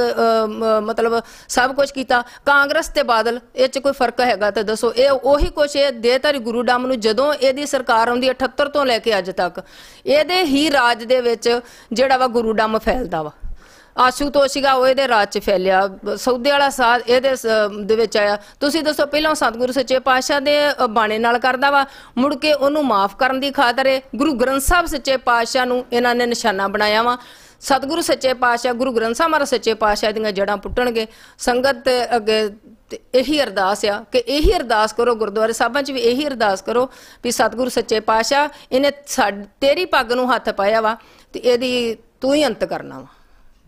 ਮਤਲਬ ਸਭ ਕੁਝ ਕੀਤਾ ਕਾਂਗਰਸ ਤੇ ਬਾਦਲ ਇਹ 'ਚ ਕੋਈ ਫਰਕ ਹੈਗਾ ਤੇ ਦੱਸੋ ਇਹ ਉਹੀ ਕੁਛ ਇਹ ਦੇਹਧਾਰੀ ਗੁਰੂ ਡੰਮ ਨੂੰ ਜਦੋਂ ਇਹਦੀ ਸਰਕਾਰ ਆਉਂਦੀ 78 ਤੋਂ ਲੈ ਕੇ ਅੱਜ ਤੱਕ ਇਹਦੇ ਹੀ ਰਾਜ ਦੇ ਵਿੱਚ ਜਿਹੜਾ ਵਾ ਗੁਰੂ ਡੰਮ ਫੈਲਦਾ ਵਾ ਆਸ਼ੂਤੋਸ਼ਿਕਾ ਉਹ ਇਹਦੇ ਰਾਜ ਚ ਫੈਲਿਆ ਸੌਦੇ ਵਾਲਾ ਸਾਧ ਇਹਦੇ ਦੇ ਵਿੱਚ ਆਇਆ ਤੁਸੀਂ ਦੱਸੋ ਪਹਿਲਾਂ ਸਤਿਗੁਰੂ ਸੱਚੇ ਪਾਤਸ਼ਾਹ ਦੇ ਬਾਣੇ ਨਾਲ ਕਰਦਾ ਵਾ ਮੁੜ ਕੇ ਉਹਨੂੰ ਮਾਫ ਕਰਨ ਦੀ ਖਾਤਰ ਗੁਰੂ ਗ੍ਰੰਥ ਸਾਹਿਬ ਸੱਚੇ ਪਾਤਸ਼ਾਹ ਨੂੰ ਇਹਨਾਂ ਨੇ ਨਿਸ਼ਾਨਾ ਬਣਾਇਆ ਵਾ ਸਤਿਗੁਰੂ ਸੱਚੇ ਪਾਤਸ਼ਾਹ ਗੁਰੂ ਗ੍ਰੰਥ ਸਾਹਿਬ ਮਹਾਰਾਜ ਸੱਚੇ ਪਾਤਸ਼ਾਹ ਦੀਆਂ ਜੜਾਂ ਪੁੱਟਣਗੇ ਸੰਗਤ ਅੱਗੇ ਇਹੀ ਅਰਦਾਸ ਆ ਕਿ ਇਹੀ ਅਰਦਾਸ ਕਰੋ ਗੁਰਦੁਆਰੇ ਸਾਹਿਬਾਂ 'ਚ ਵੀ ਇਹੀ ਅਰਦਾਸ ਕਰੋ ਵੀ ਸਤਿਗੁਰੂ ਸੱਚੇ ਪਾਤਸ਼ਾਹ ਇਹਨੇ ਤੇਰੀ ਪੱਗ ਨੂੰ ਹੱਥ ਪਾਇਆ ਵਾ ਤੇ ਇਹਦੀ ਤੂੰ ਹੀ ਅੰਤ ਕਰਨਾ ਵਾ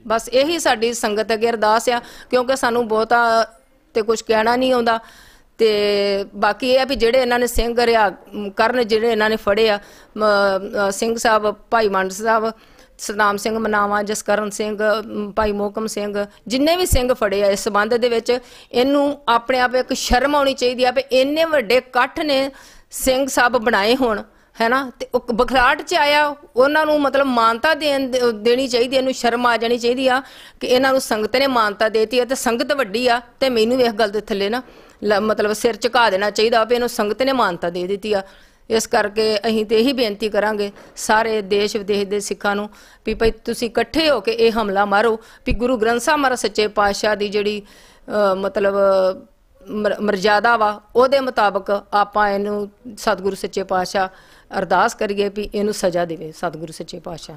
ਬਸ ਇਹੀ ਸਾਡੀ ਸੰਗਤ ਅਗੇ ਅਰਦਾਸ ਆ ਕਿਉਂਕਿ ਸਾਨੂੰ ਬਹੁਤਾ ਤੇ ਕੁਝ ਕਹਿਣਾ ਨਹੀਂ ਆਉਂਦਾ ਤੇ ਬਾਕੀ ਇਹ ਆ ਵੀ ਜਿਹੜੇ ਇਹਨਾਂ ਨੇ ਸਿੰਘ ਰਿਆ ਕਰਨ ਜਿਹੜੇ ਇਹਨਾਂ ਨੇ ਫੜੇ ਆ ਸਿੰਘ ਸਾਹਿਬ ਭਾਈ ਮੰਡ ਸਾਹਿਬ ਸਤਨਾਮ ਸਿੰਘ ਮਨਾਵਾ ਜਸਕਰਨ ਸਿੰਘ ਭਾਈ ਮੋਕਮ ਸਿੰਘ ਜਿੰਨੇ ਵੀ ਸਿੰਘ ਫੜੇ ਆ ਇਸ ਸਬੰਧ ਦੇ ਵਿੱਚ ਇਹਨੂੰ ਆਪਣੇ ਆਪ ਇੱਕ ਸ਼ਰਮ ਆਉਣੀ ਚਾਹੀਦੀ ਆ ਵੀ ਇੰਨੇ ਵੱਡੇ ਇਕੱਠ ਨੇ ਸਿੰਘ ਸਾਹਿਬ ਬਣਾਏ ਹੋਣ ਹੈ ਨਾ ਤੇ ਉਹ ਬਖਲਾਟ ਚ ਆਇਆ ਉਹਨਾਂ ਨੂੰ ਮਤਲਬ ਮਾਨਤਾ ਦੇਣ ਦੇਣੀ ਚਾਹੀਦੀ ਇਹਨੂੰ ਸ਼ਰਮ ਆ ਜਾਣੀ ਚਾਹੀਦੀ ਆ ਕਿ ਇਹਨਾਂ ਨੂੰ ਸੰਗਤ ਨੇ ਮਾਨਤਾ ਦੇਤੀ ਆ ਤੇ ਸੰਗਤ ਵੱਡੀ ਆ ਤੇ ਮੈਨੂੰ ਇਸ ਗੱਲ ਦੇ ਥੱਲੇ ਨਾ ਮਤਲਬ ਸਿਰ ਝੁਕਾ ਦੇਣਾ ਚਾਹੀਦਾ ਵੀ ਇਹਨੂੰ ਸੰਗਤ ਨੇ ਮਾਨਤਾ ਦੇ ਦਿੱਤੀ ਆ ਇਸ ਕਰਕੇ ਅਸੀਂ ਤੇ ਇਹੀ ਬੇਨਤੀ ਕਰਾਂਗੇ ਸਾਰੇ ਦੇਸ਼ ਵਿਦੇਸ਼ ਦੇ ਸਿੱਖਾਂ ਨੂੰ ਵੀ ਭਾਈ ਤੁਸੀਂ ਇਕੱਠੇ ਹੋ ਕੇ ਇਹ ਹਮਲਾ ਮਾਰੋ ਵੀ ਗੁਰੂ ਗ੍ਰੰਥ ਸਾਹਿਬ ਮਹਾਰਾ ਸੱਚੇ ਪਾਤਸ਼ਾਹ ਦੀ ਜਿਹੜੀ ਮਤਲਬ ਮਰਜ਼ਾਦਾ ਵਾ ਉਹਦੇ ਮੁਤਾਬਕ ਆਪਾਂ ਇਹਨੂੰ ਸਤਿਗੁਰੂ ਸੱਚੇ ਪਾਤਸ਼ਾਹ ਅਰਦਾਸ ਕਰੀਏ ਵੀ ਇਹਨੂੰ ਸਜ਼ਾ ਦੇਵੇ ਸਤਿਗੁਰੂ ਸੱਚੇ ਪਾਤਸ਼ਾਹ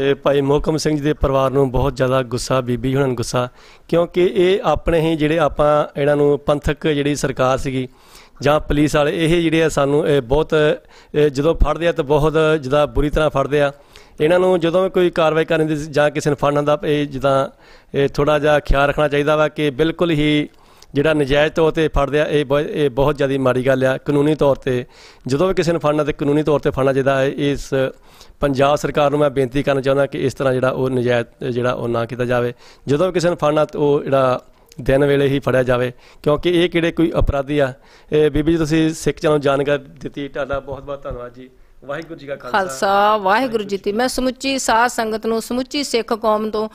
ਇਹ ਭਾਈ ਮੋਹਕਮ ਸਿੰਘ ਜੀ ਦੇ ਪਰਿਵਾਰ ਨੂੰ ਬਹੁਤ ਜ਼ਿਆਦਾ ਗੁੱਸਾ ਬੀਬੀ ਹੁਣਨ ਗੁੱਸਾ ਕਿਉਂਕਿ ਇਹ ਆਪਣੇ ਹੀ ਜਿਹੜੇ ਆਪਾਂ ਇਹਨਾਂ ਨੂੰ ਪੰਥਕ ਜਿਹੜੀ ਸਰਕਾਰ ਸੀਗੀ ਜਾਂ ਪੁਲਿਸ ਵਾਲੇ ਇਹ ਜਿਹੜੇ ਆ ਸਾਨੂੰ ਇਹ ਬਹੁਤ ਜਦੋਂ ਫੜਦੇ ਆ ਤਾਂ ਬਹੁਤ ਜਿਹਦਾ ਬੁਰੀ ਤਰ੍ਹਾਂ ਫੜਦੇ ਆ ਇਹਨਾਂ ਨੂੰ ਜਦੋਂ ਵੀ ਕੋਈ ਕਾਰਵਾਈ ਕਰਨ ਦੀ ਜਾਂ ਕਿਸੇ ਨੂੰ ਫੜਨ ਦਾ ਇਹ ਜਿੱਦਾਂ ਇਹ ਥੋੜਾ ਜਿਹਾ ਖਿਆਲ ਰੱਖਣਾ ਚਾਹੀਦਾ ਵਾ ਕਿ ਬਿਲਕੁਲ ਹੀ ਜਿਹੜਾ ਨਜਾਇਜ਼ ਤੌਰ ਤੇ ਫੜਦੇ ਆ ਇਹ ਇਹ ਬਹੁਤ ਜ਼ਿਆਦਾ ਮਾੜੀ ਗੱਲ ਆ ਕਾਨੂੰਨੀ ਤੌਰ ਤੇ ਜਦੋਂ ਵੀ ਕਿਸੇ ਨੂੰ ਫੜਨਾ ਤੇ ਕਾਨੂੰਨੀ ਤੌਰ ਤੇ ਫੜਨਾ ਜਿਹਦਾ ਹੈ ਇਸ ਪੰਜਾਬ ਸਰਕਾਰ ਨੂੰ ਮੈਂ ਬੇਨਤੀ ਕਰਨਾ ਚਾਹੁੰਦਾ ਕਿ ਇਸ ਤਰ੍ਹਾਂ ਜਿਹੜਾ ਉਹ ਨਜਾਇਜ਼ ਜਿਹੜਾ ਉਹ ਨਾ ਕੀਤਾ ਜਾਵੇ ਜਦੋਂ ਵੀ ਕਿਸੇ ਨੂੰ ਫੜਨਾ ਉਹ ਜਿਹੜਾ ਦਿਨ ਵੇਲੇ ਹੀ ਫੜਿਆ ਜਾਵੇ ਕਿਉਂਕਿ ਇਹ ਕਿਹੜੇ ਕੋਈ ਅਪਰਾਧੀ ਆ ਇਹ ਬੀਬੀ ਜੀ ਤੁਸੀਂ ਸਿੱਖ ਚੈਨਲ ਜਾਣਕਾਰੀ ਦਿੱਤੀ ਤੁਹਾਡਾ ਬਹੁਤ ਬਹੁਤ ਧੰਨਵਾਦ ਜੀ ਵਾਹਿਗੁਰੂ ਜੀ ਕਾ ਖਾਲਸਾ ਵਾਹਿਗੁਰੂ ਜੀ ਤੇ ਮੈਂ ਸਮੁੱਚੀ ਸਾਧ ਸੰਗਤ ਨੂੰ ਸਮੁੱਚੀ ਸਿੱਖ ਕੌਮ ਤੋਂ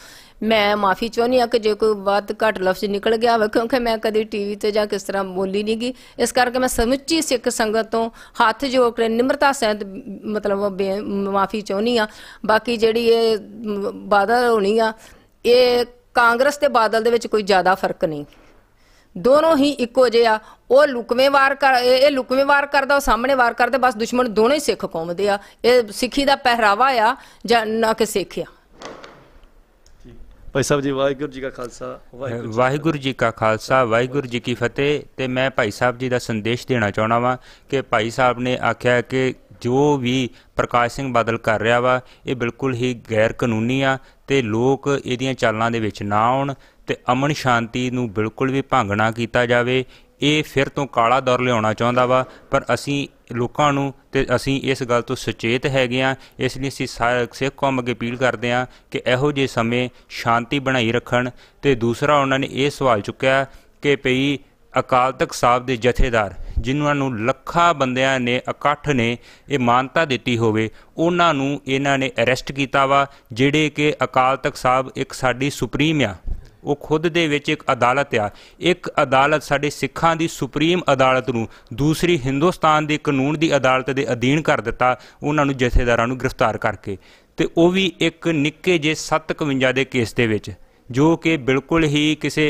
ਮੈਂ ਮਾਫੀ ਚਾਹੁੰਦੀ ਆ ਕਿ ਜੇ ਕੋਈ ਵੱਧ ਘੱਟ ਲਫ਼ਜ਼ ਨਿਕਲ ਗਿਆ ਹੋਵੇ ਕਿਉਂਕਿ ਮੈਂ ਕਦੀ ਟੀਵੀ ਤੇ ਜਾਂ ਕਿਸ ਤਰ੍ਹਾਂ ਬੋਲੀ ਨਹੀਂ ਗਈ ਇਸ ਕਰਕੇ ਮੈਂ ਸਮੁੱਚੀ ਸਿੱਖ ਸੰਗਤ ਤੋਂ ਹੱਥ ਜੋੜ ਕੇ ਨਿਮਰਤਾ ਸਹਿਤ ਮਤਲਬ ਮਾਫੀ ਚਾਹੁੰਦੀ ਆ ਬਾਕੀ ਜਿਹੜੀ ਇਹ ਬਾਦਲ ਹੋਣੀ ਆ ਇਹ ਕਾਂਗਰਸ ਤੇ ਬਾਦਲ ਦੇ ਵਿੱਚ ਕੋਈ ਜ਼ਿਆਦਾ ਫਰਕ ਨਹੀਂ ਦੋਨੋਂ ਹੀ ਇੱਕੋ ਜਿਹੇ ਆ ਉਹ ਲੁਕਵੇਂ ਵਾਰ ਕਰ ਇਹ ਲੁਕਵੇਂ ਵਾਰ ਕਰਦਾ ਉਹ ਸਾਹਮਣੇ ਵਾਰ ਕਰਦਾ ਬਸ ਦੁਸ਼ਮਣ ਦੋਨੋਂ ਹੀ ਸਿੱਖ ਕੌਮ ਦੇ ਆ ਇਹ ਸਿੱਖੀ ਦਾ ਪਹਿਰਾਵਾ ਆ ਜਾਂ ਨਾ ਕਿ ਸਿੱਖਿਆ ਭਾਈ ਸਾਹਿਬ ਜੀ ਵਾਹਿਗੁਰੂ ਜੀ ਕਾ ਖਾਲਸਾ ਵਾਹਿਗੁਰੂ ਜੀ ਕਾ ਖਾਲਸਾ ਵਾਹਿਗੁਰੂ ਜੀ ਕੀ ਫਤਿਹ ਤੇ ਮੈਂ ਭਾਈ ਸਾਹਿਬ ਜੀ ਦਾ ਸੰਦੇਸ਼ ਦੇਣਾ ਚਾਹਣਾ ਵਾਂ ਕਿ ਭਾਈ ਸਾਹਿਬ ਨੇ ਆਖਿਆ ਕਿ ਜੋ ਵੀ ਪ੍ਰਕਾਸ਼ ਸਿੰਘ ਬਦਲ ਕਰ ਰਿਹਾ ਵਾ ਇਹ ਬਿਲਕੁਲ ਹੀ ਗੈਰ ਕਾਨੂੰਨੀ ਆ ਤੇ ਲੋਕ ਇਹਦੀਆਂ ਚਾਲਾਂ ਦੇ ਵਿੱਚ ਨਾ ਆਉਣ ਤੇ ਅਮਨ ਸ਼ਾਂਤੀ ਨੂੰ ਬਿਲਕੁਲ ਵੀ ਭੰਗ ਨਾ ਕੀਤਾ ਜਾਵੇ ਇਹ ਫਿਰ ਤੋਂ ਕਾਲਾ ਦੌਰ ਲਿਆਉਣਾ ਚਾਹੁੰਦਾ ਵਾ ਪਰ ਅਸੀਂ ਲੋਕਾਂ ਨੂੰ ਤੇ ਅਸੀਂ ਇਸ ਗੱਲ ਤੋਂ ਸੁਚੇਤ ਹੈਗੇ ਆ ਇਸ ਲਈ ਅਸੀਂ ਸਿੱਖ ਕੌਮ ਅੱਗੇ ਅਪੀਲ ਕਰਦੇ ਆ ਕਿ ਇਹੋ ਜੇ ਸਮੇਂ ਸ਼ਾਂਤੀ ਬਣਾਈ ਰੱਖਣ ਤੇ ਦੂਸਰਾ ਉਹਨਾਂ ਨੇ ਇਹ ਸਵਾਲ ਚੁੱਕਿਆ ਕਿ ਪਈ ਅਕਾਲ ਤਖਤ ਸਾਹਿਬ ਦੇ ਜਥੇਦਾਰ ਜਿਨ੍ਹਾਂ ਨੂੰ ਲੱਖਾਂ ਬੰਦਿਆਂ ਨੇ ਇਕੱਠ ਨੇ ਇਹ ਮਾਨਤਾ ਦਿੱਤੀ ਹੋਵੇ ਉਹਨਾਂ ਨੂੰ ਇਹਨਾਂ ਨੇ ਅਰੈਸਟ ਕੀਤਾ ਵਾ ਜਿਹੜੇ ਕਿ ਅਕਾਲ ਤਖਤ ਸਾਹਿਬ ਇੱਕ ਸਾਡੀ ਸੁਪਰੀਮ ਆ ਉਹ ਖੁਦ ਦੇ ਵਿੱਚ ਇੱਕ ਅਦਾਲਤ ਆ ਇੱਕ ਅਦਾਲਤ ਸਾਡੇ ਸਿੱਖਾਂ ਦੀ ਸੁਪਰੀਮ ਅਦਾਲਤ ਨੂੰ ਦੂਸਰੀ ਹਿੰਦੁਸਤਾਨ ਦੇ ਕਾਨੂੰਨ ਦੀ ਅਦਾਲਤ ਦੇ ਅਧੀਨ ਕਰ ਦਿੱਤਾ ਉਹਨਾਂ ਨੂੰ ਜਥੇਦਾਰਾਂ ਨੂੰ ਗ੍ਰਿਫਤਾਰ ਕਰਕੇ ਤੇ ਉਹ ਵੀ ਇੱਕ ਨਿੱਕੇ ਜੇ 751 ਦੇ ਕੇਸ ਦੇ ਵਿੱਚ ਜੋ ਕਿ ਬਿਲਕੁਲ ਹੀ ਕਿਸੇ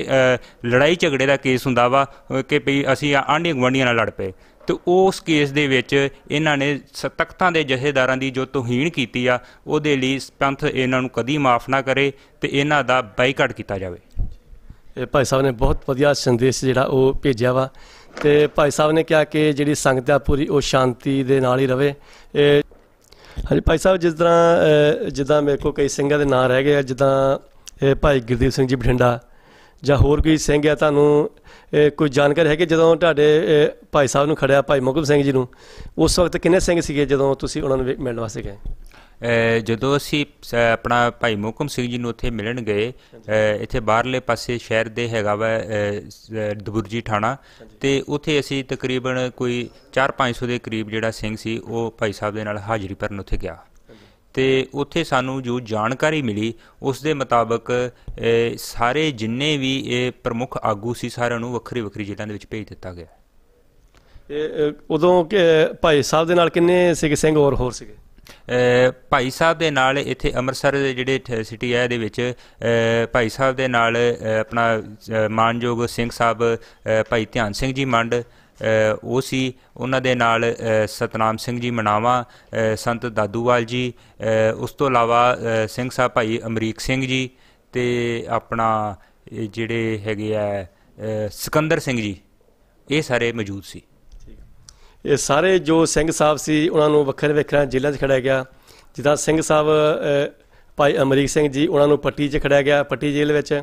ਲੜਾਈ ਝਗੜੇ ਦਾ ਕੇਸ ਹੁੰਦਾ ਵਾ ਕਿ ਭਈ ਅਸੀਂ ਆਂਢੀ ਗਵਾਂਢੀਆਂ ਨਾਲ ਲੜ ਪਏ ਤੇ ਉਸ ਕੇਸ ਦੇ ਵਿੱਚ ਇਹਨਾਂ ਨੇ ਸਤਕਤਾਂ ਦੇ ਜਹੇਦਾਰਾਂ ਦੀ ਜੋ ਤੋਹੀਨ ਕੀਤੀ ਆ ਉਹਦੇ ਲਈ ਪੰਥ ਇਹਨਾਂ ਨੂੰ ਕਦੀ ਮਾਫ ਨਾ ਕਰੇ ਤੇ ਇਹਨਾਂ ਦਾ ਬਾਈਕਾਟ ਕੀਤਾ ਜਾਵੇ ਇਹ ਭਾਈ ਸਾਹਿਬ ਨੇ ਬਹੁਤ ਵਧੀਆ ਸੰਦੇਸ਼ ਜਿਹੜਾ ਉਹ ਭੇਜਿਆ ਵਾ ਤੇ ਭਾਈ ਸਾਹਿਬ ਨੇ ਕਿਹਾ ਕਿ ਜਿਹੜੀ ਸੰਗਤ ਆ ਪੂਰੀ ਉਹ ਸ਼ਾਂਤੀ ਦੇ ਨਾਲ ਹੀ ਰਵੇ ਇਹ ਹਾਂਜੀ ਭਾਈ ਸਾਹਿਬ ਜਿਸ ਤਰ੍ਹਾਂ ਜਿੱਦਾਂ ਮੇਰੇ ਕੋਲ ਕਈ ਸਿੰਘਾਂ ਦੇ ਨਾਂ ਰਹਿ ਗਏ ਜਿੱਦਾਂ ਜਿੱਦਾਂ ਭਾਈ ਗੁਰਦੀਪ ਸਿੰਘ ਜੀ ਬਠਿੰਡਾ ਜਾਂ ਹੋਰ ਕੋਈ ਸਿੰਘ ਆ ਤੁਹਾਨੂੰ ਕੋਈ ਜਾਣਕਾਰੀ ਹੈ ਕਿ ਜਦੋਂ ਤੁਹਾਡੇ ਭਾਈ ਸਾਹਿਬ ਨੂੰ ਖੜਿਆ ਭਾਈ ਮੁਕਮ ਸਿੰਘ ਜੀ ਨੂੰ ਉਸ ਵਕਤ ਕਿੰਨੇ ਸਿੰਘ ਸੀਗੇ ਜਦੋਂ ਤੁਸੀਂ ਉਹਨਾਂ ਨੂੰ ਮਿਲਣ ਵਾਸਤੇ ਗਏ ਜਦੋਂ ਅਸੀਂ ਆਪਣਾ ਭਾਈ ਮੁਕਮ ਸਿੰਘ ਜੀ ਨੂੰ ਉੱਥੇ ਮਿਲਣ ਗਏ ਇੱਥੇ ਬਾਹਰਲੇ ਪਾਸੇ ਸ਼ਹਿਰ ਦੇ ਹੈਗਾ ਵਾ ਦਬੁਰਜੀ ਥਾਣਾ ਤੇ ਉੱਥੇ ਅਸੀਂ ਤਕਰੀਬਨ ਕੋਈ 4-500 ਦੇ ਕਰੀਬ ਜਿਹੜਾ ਸਿੰਘ ਸੀ ਉਹ ਭਾਈ ਸਾਹਿਬ ਦੇ ਨਾਲ ਹਾਜ਼ਰੀ ਭਰਨ ਉੱਥੇ ਗਿਆ ਤੇ ਉੱਥੇ ਸਾਨੂੰ ਜੋ ਜਾਣਕਾਰੀ ਮਿਲੀ ਉਸ ਦੇ ਮੁਤਾਬਕ ਸਾਰੇ ਜਿੰਨੇ ਵੀ ਇਹ ਪ੍ਰਮੁੱਖ ਆਗੂ ਸੀ ਸਾਰਿਆਂ ਨੂੰ ਵੱਖਰੇ ਵੱਖਰੇ ਜੇਲ੍ਹਾਂ ਦੇ ਵਿੱਚ ਭੇਜ ਦਿੱਤਾ ਗਿਆ ਤੇ ਉਦੋਂ ਭਾਈ ਸਾਹਿਬ ਦੇ ਨਾਲ ਕਿੰਨੇ ਸਿੱਖ ਸਿੰਘ ਹੋਰ ਹੋਰ ਸੀਗੇ ਭਾਈ ਸਾਹਿਬ ਦੇ ਨਾਲ ਇੱਥੇ ਅੰਮ੍ਰਿਤਸਰ ਦੇ ਜਿਹੜੇ ਸਿਟੀ ਹੈ ਇਹਦੇ ਵਿੱਚ ਭਾਈ ਸਾਹਿਬ ਦੇ ਨਾਲ ਆਪਣਾ ਮਾਨਯੋਗ ਸਿੰਘ ਸਾਹਿਬ ਭਾਈ ਧਿਆਨ ਸਿੰਘ ਜੀ ਮੰਡ ਉਹ ਸੀ ਉਹਨਾਂ ਦੇ ਨਾਲ ਸਤਨਾਮ ਸਿੰਘ ਜੀ ਮਨਾਵਾ ਸੰਤ ਦਾਦੂਵਾਲ ਜੀ ਉਸ ਤੋਂ ਇਲਾਵਾ ਸਿੰਘ ਸਾਹਿਬ ਭਾਈ ਅਮਰੀਕ ਸਿੰਘ ਜੀ ਤੇ ਆਪਣਾ ਜਿਹੜੇ ਹੈਗੇ ਆ ਸਿਕੰਦਰ ਸਿੰਘ ਜੀ ਇਹ ਸਾਰੇ ਮੌਜੂਦ ਸੀ ਇਹ ਸਾਰੇ ਜੋ ਸਿੰਘ ਸਾਹਿਬ ਸੀ ਉਹਨਾਂ ਨੂੰ ਵੱਖਰੇ ਵੱਖਰੇ ਜ਼ਿਲ੍ਹਿਆਂ 'ਚ ਖੜਾਇਆ ਗਿਆ ਜਿੱਦਾਂ ਸਿੰਘ ਸਾਹਿਬ ਭਾਈ ਅਮਰੀਕ ਸਿੰਘ ਜੀ ਉਹਨਾਂ ਨੂੰ ਪੱਟੀ 'ਚ ਖੜਾਇਆ ਗਿਆ ਪੱਟੀ ਜੇਲ੍ਹ ਵਿੱਚ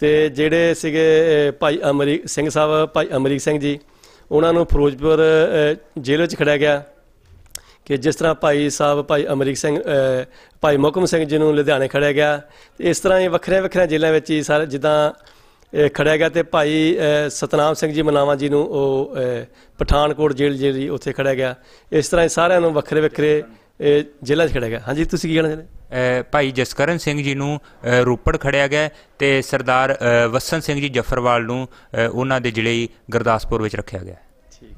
ਤੇ ਜਿਹੜੇ ਸੀਗੇ ਭਾਈ ਅਮਰੀਕ ਸਿੰਘ ਸਾਹਿਬ ਭਾਈ ਅਮਰੀਕ ਸਿੰਘ ਜੀ ਉਹਨਾਂ ਨੂੰ ਫਿਰੋਜ਼ਪੁਰ ਜੇਲ੍ਹ ਵਿੱਚ ਖੜਿਆ ਗਿਆ ਕਿ ਜਿਸ ਤਰ੍ਹਾਂ ਭਾਈ ਸਾਹਿਬ ਭਾਈ ਅਮਰੀਕ ਸਿੰਘ ਭਾਈ ਮੋਕਮ ਸਿੰਘ ਜੀ ਨੂੰ ਲੁਧਿਆਣੇ ਖੜਿਆ ਗਿਆ ਇਸ ਤਰ੍ਹਾਂ ਹੀ ਵੱਖਰੇ ਵੱਖਰੇ ਜ਼ਿਲ੍ਹਿਆਂ ਵਿੱਚ ਹੀ ਸਾਰੇ ਜਿੱਦਾਂ ਖੜਿਆ ਗਿਆ ਤੇ ਭਾਈ ਸਤਨਾਮ ਸਿੰਘ ਜੀ ਮਨਾਵਾ ਜੀ ਨੂੰ ਉਹ ਪਠਾਨਕੋਟ ਜੇਲ੍ਹ ਜਿਹੜੀ ਉੱਥੇ ਖੜਿਆ ਗਿਆ ਇਸ ਤਰ੍ਹਾਂ ਹੀ ਸਾਰਿਆਂ ਨੂੰ ਵੱਖਰੇ ਵੱਖਰੇ ਜ਼ਿਲ੍ਹਾ 'ਚ ਖੜਿਆ ਗਿਆ ਹਾਂਜੀ ਤੁਸੀਂ ਕੀ ਕਹਿਣਾ ਚਾਹੁੰਦੇ ਭਾਈ ਜਸਕਰਨ ਸਿੰਘ ਜੀ ਨੂੰ ਰੋਪੜ ਖੜਿਆ ਗਿਆ ਤੇ ਸਰਦਾਰ ਵਸਨ ਸਿੰਘ ਜੀ ਜਫਰਵਾਲ ਨੂੰ ਉਹਨਾਂ ਦੇ ਜਿਲੇ ਗੁਰਦਾਸਪੁਰ ਵਿੱਚ ਰੱਖਿਆ ਗਿਆ ਠੀਕ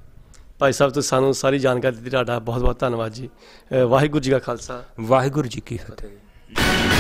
ਭਾਈ ਸਾਹਿਬ ਤੁਸੀਂ ਸਾਨੂੰ ਸਾਰੀ ਜਾਣਕਾਰੀ ਦਿੱਤੀ ਤੁਹਾਡਾ ਬਹੁਤ ਬਹੁਤ ਧੰਨਵਾਦ ਜੀ ਵਾਹਿਗੁਰੂ ਜੀ ਕਾ ਖਾਲਸਾ ਵਾਹਿਗੁਰੂ ਜੀ ਕੀ ਫਤਿਹ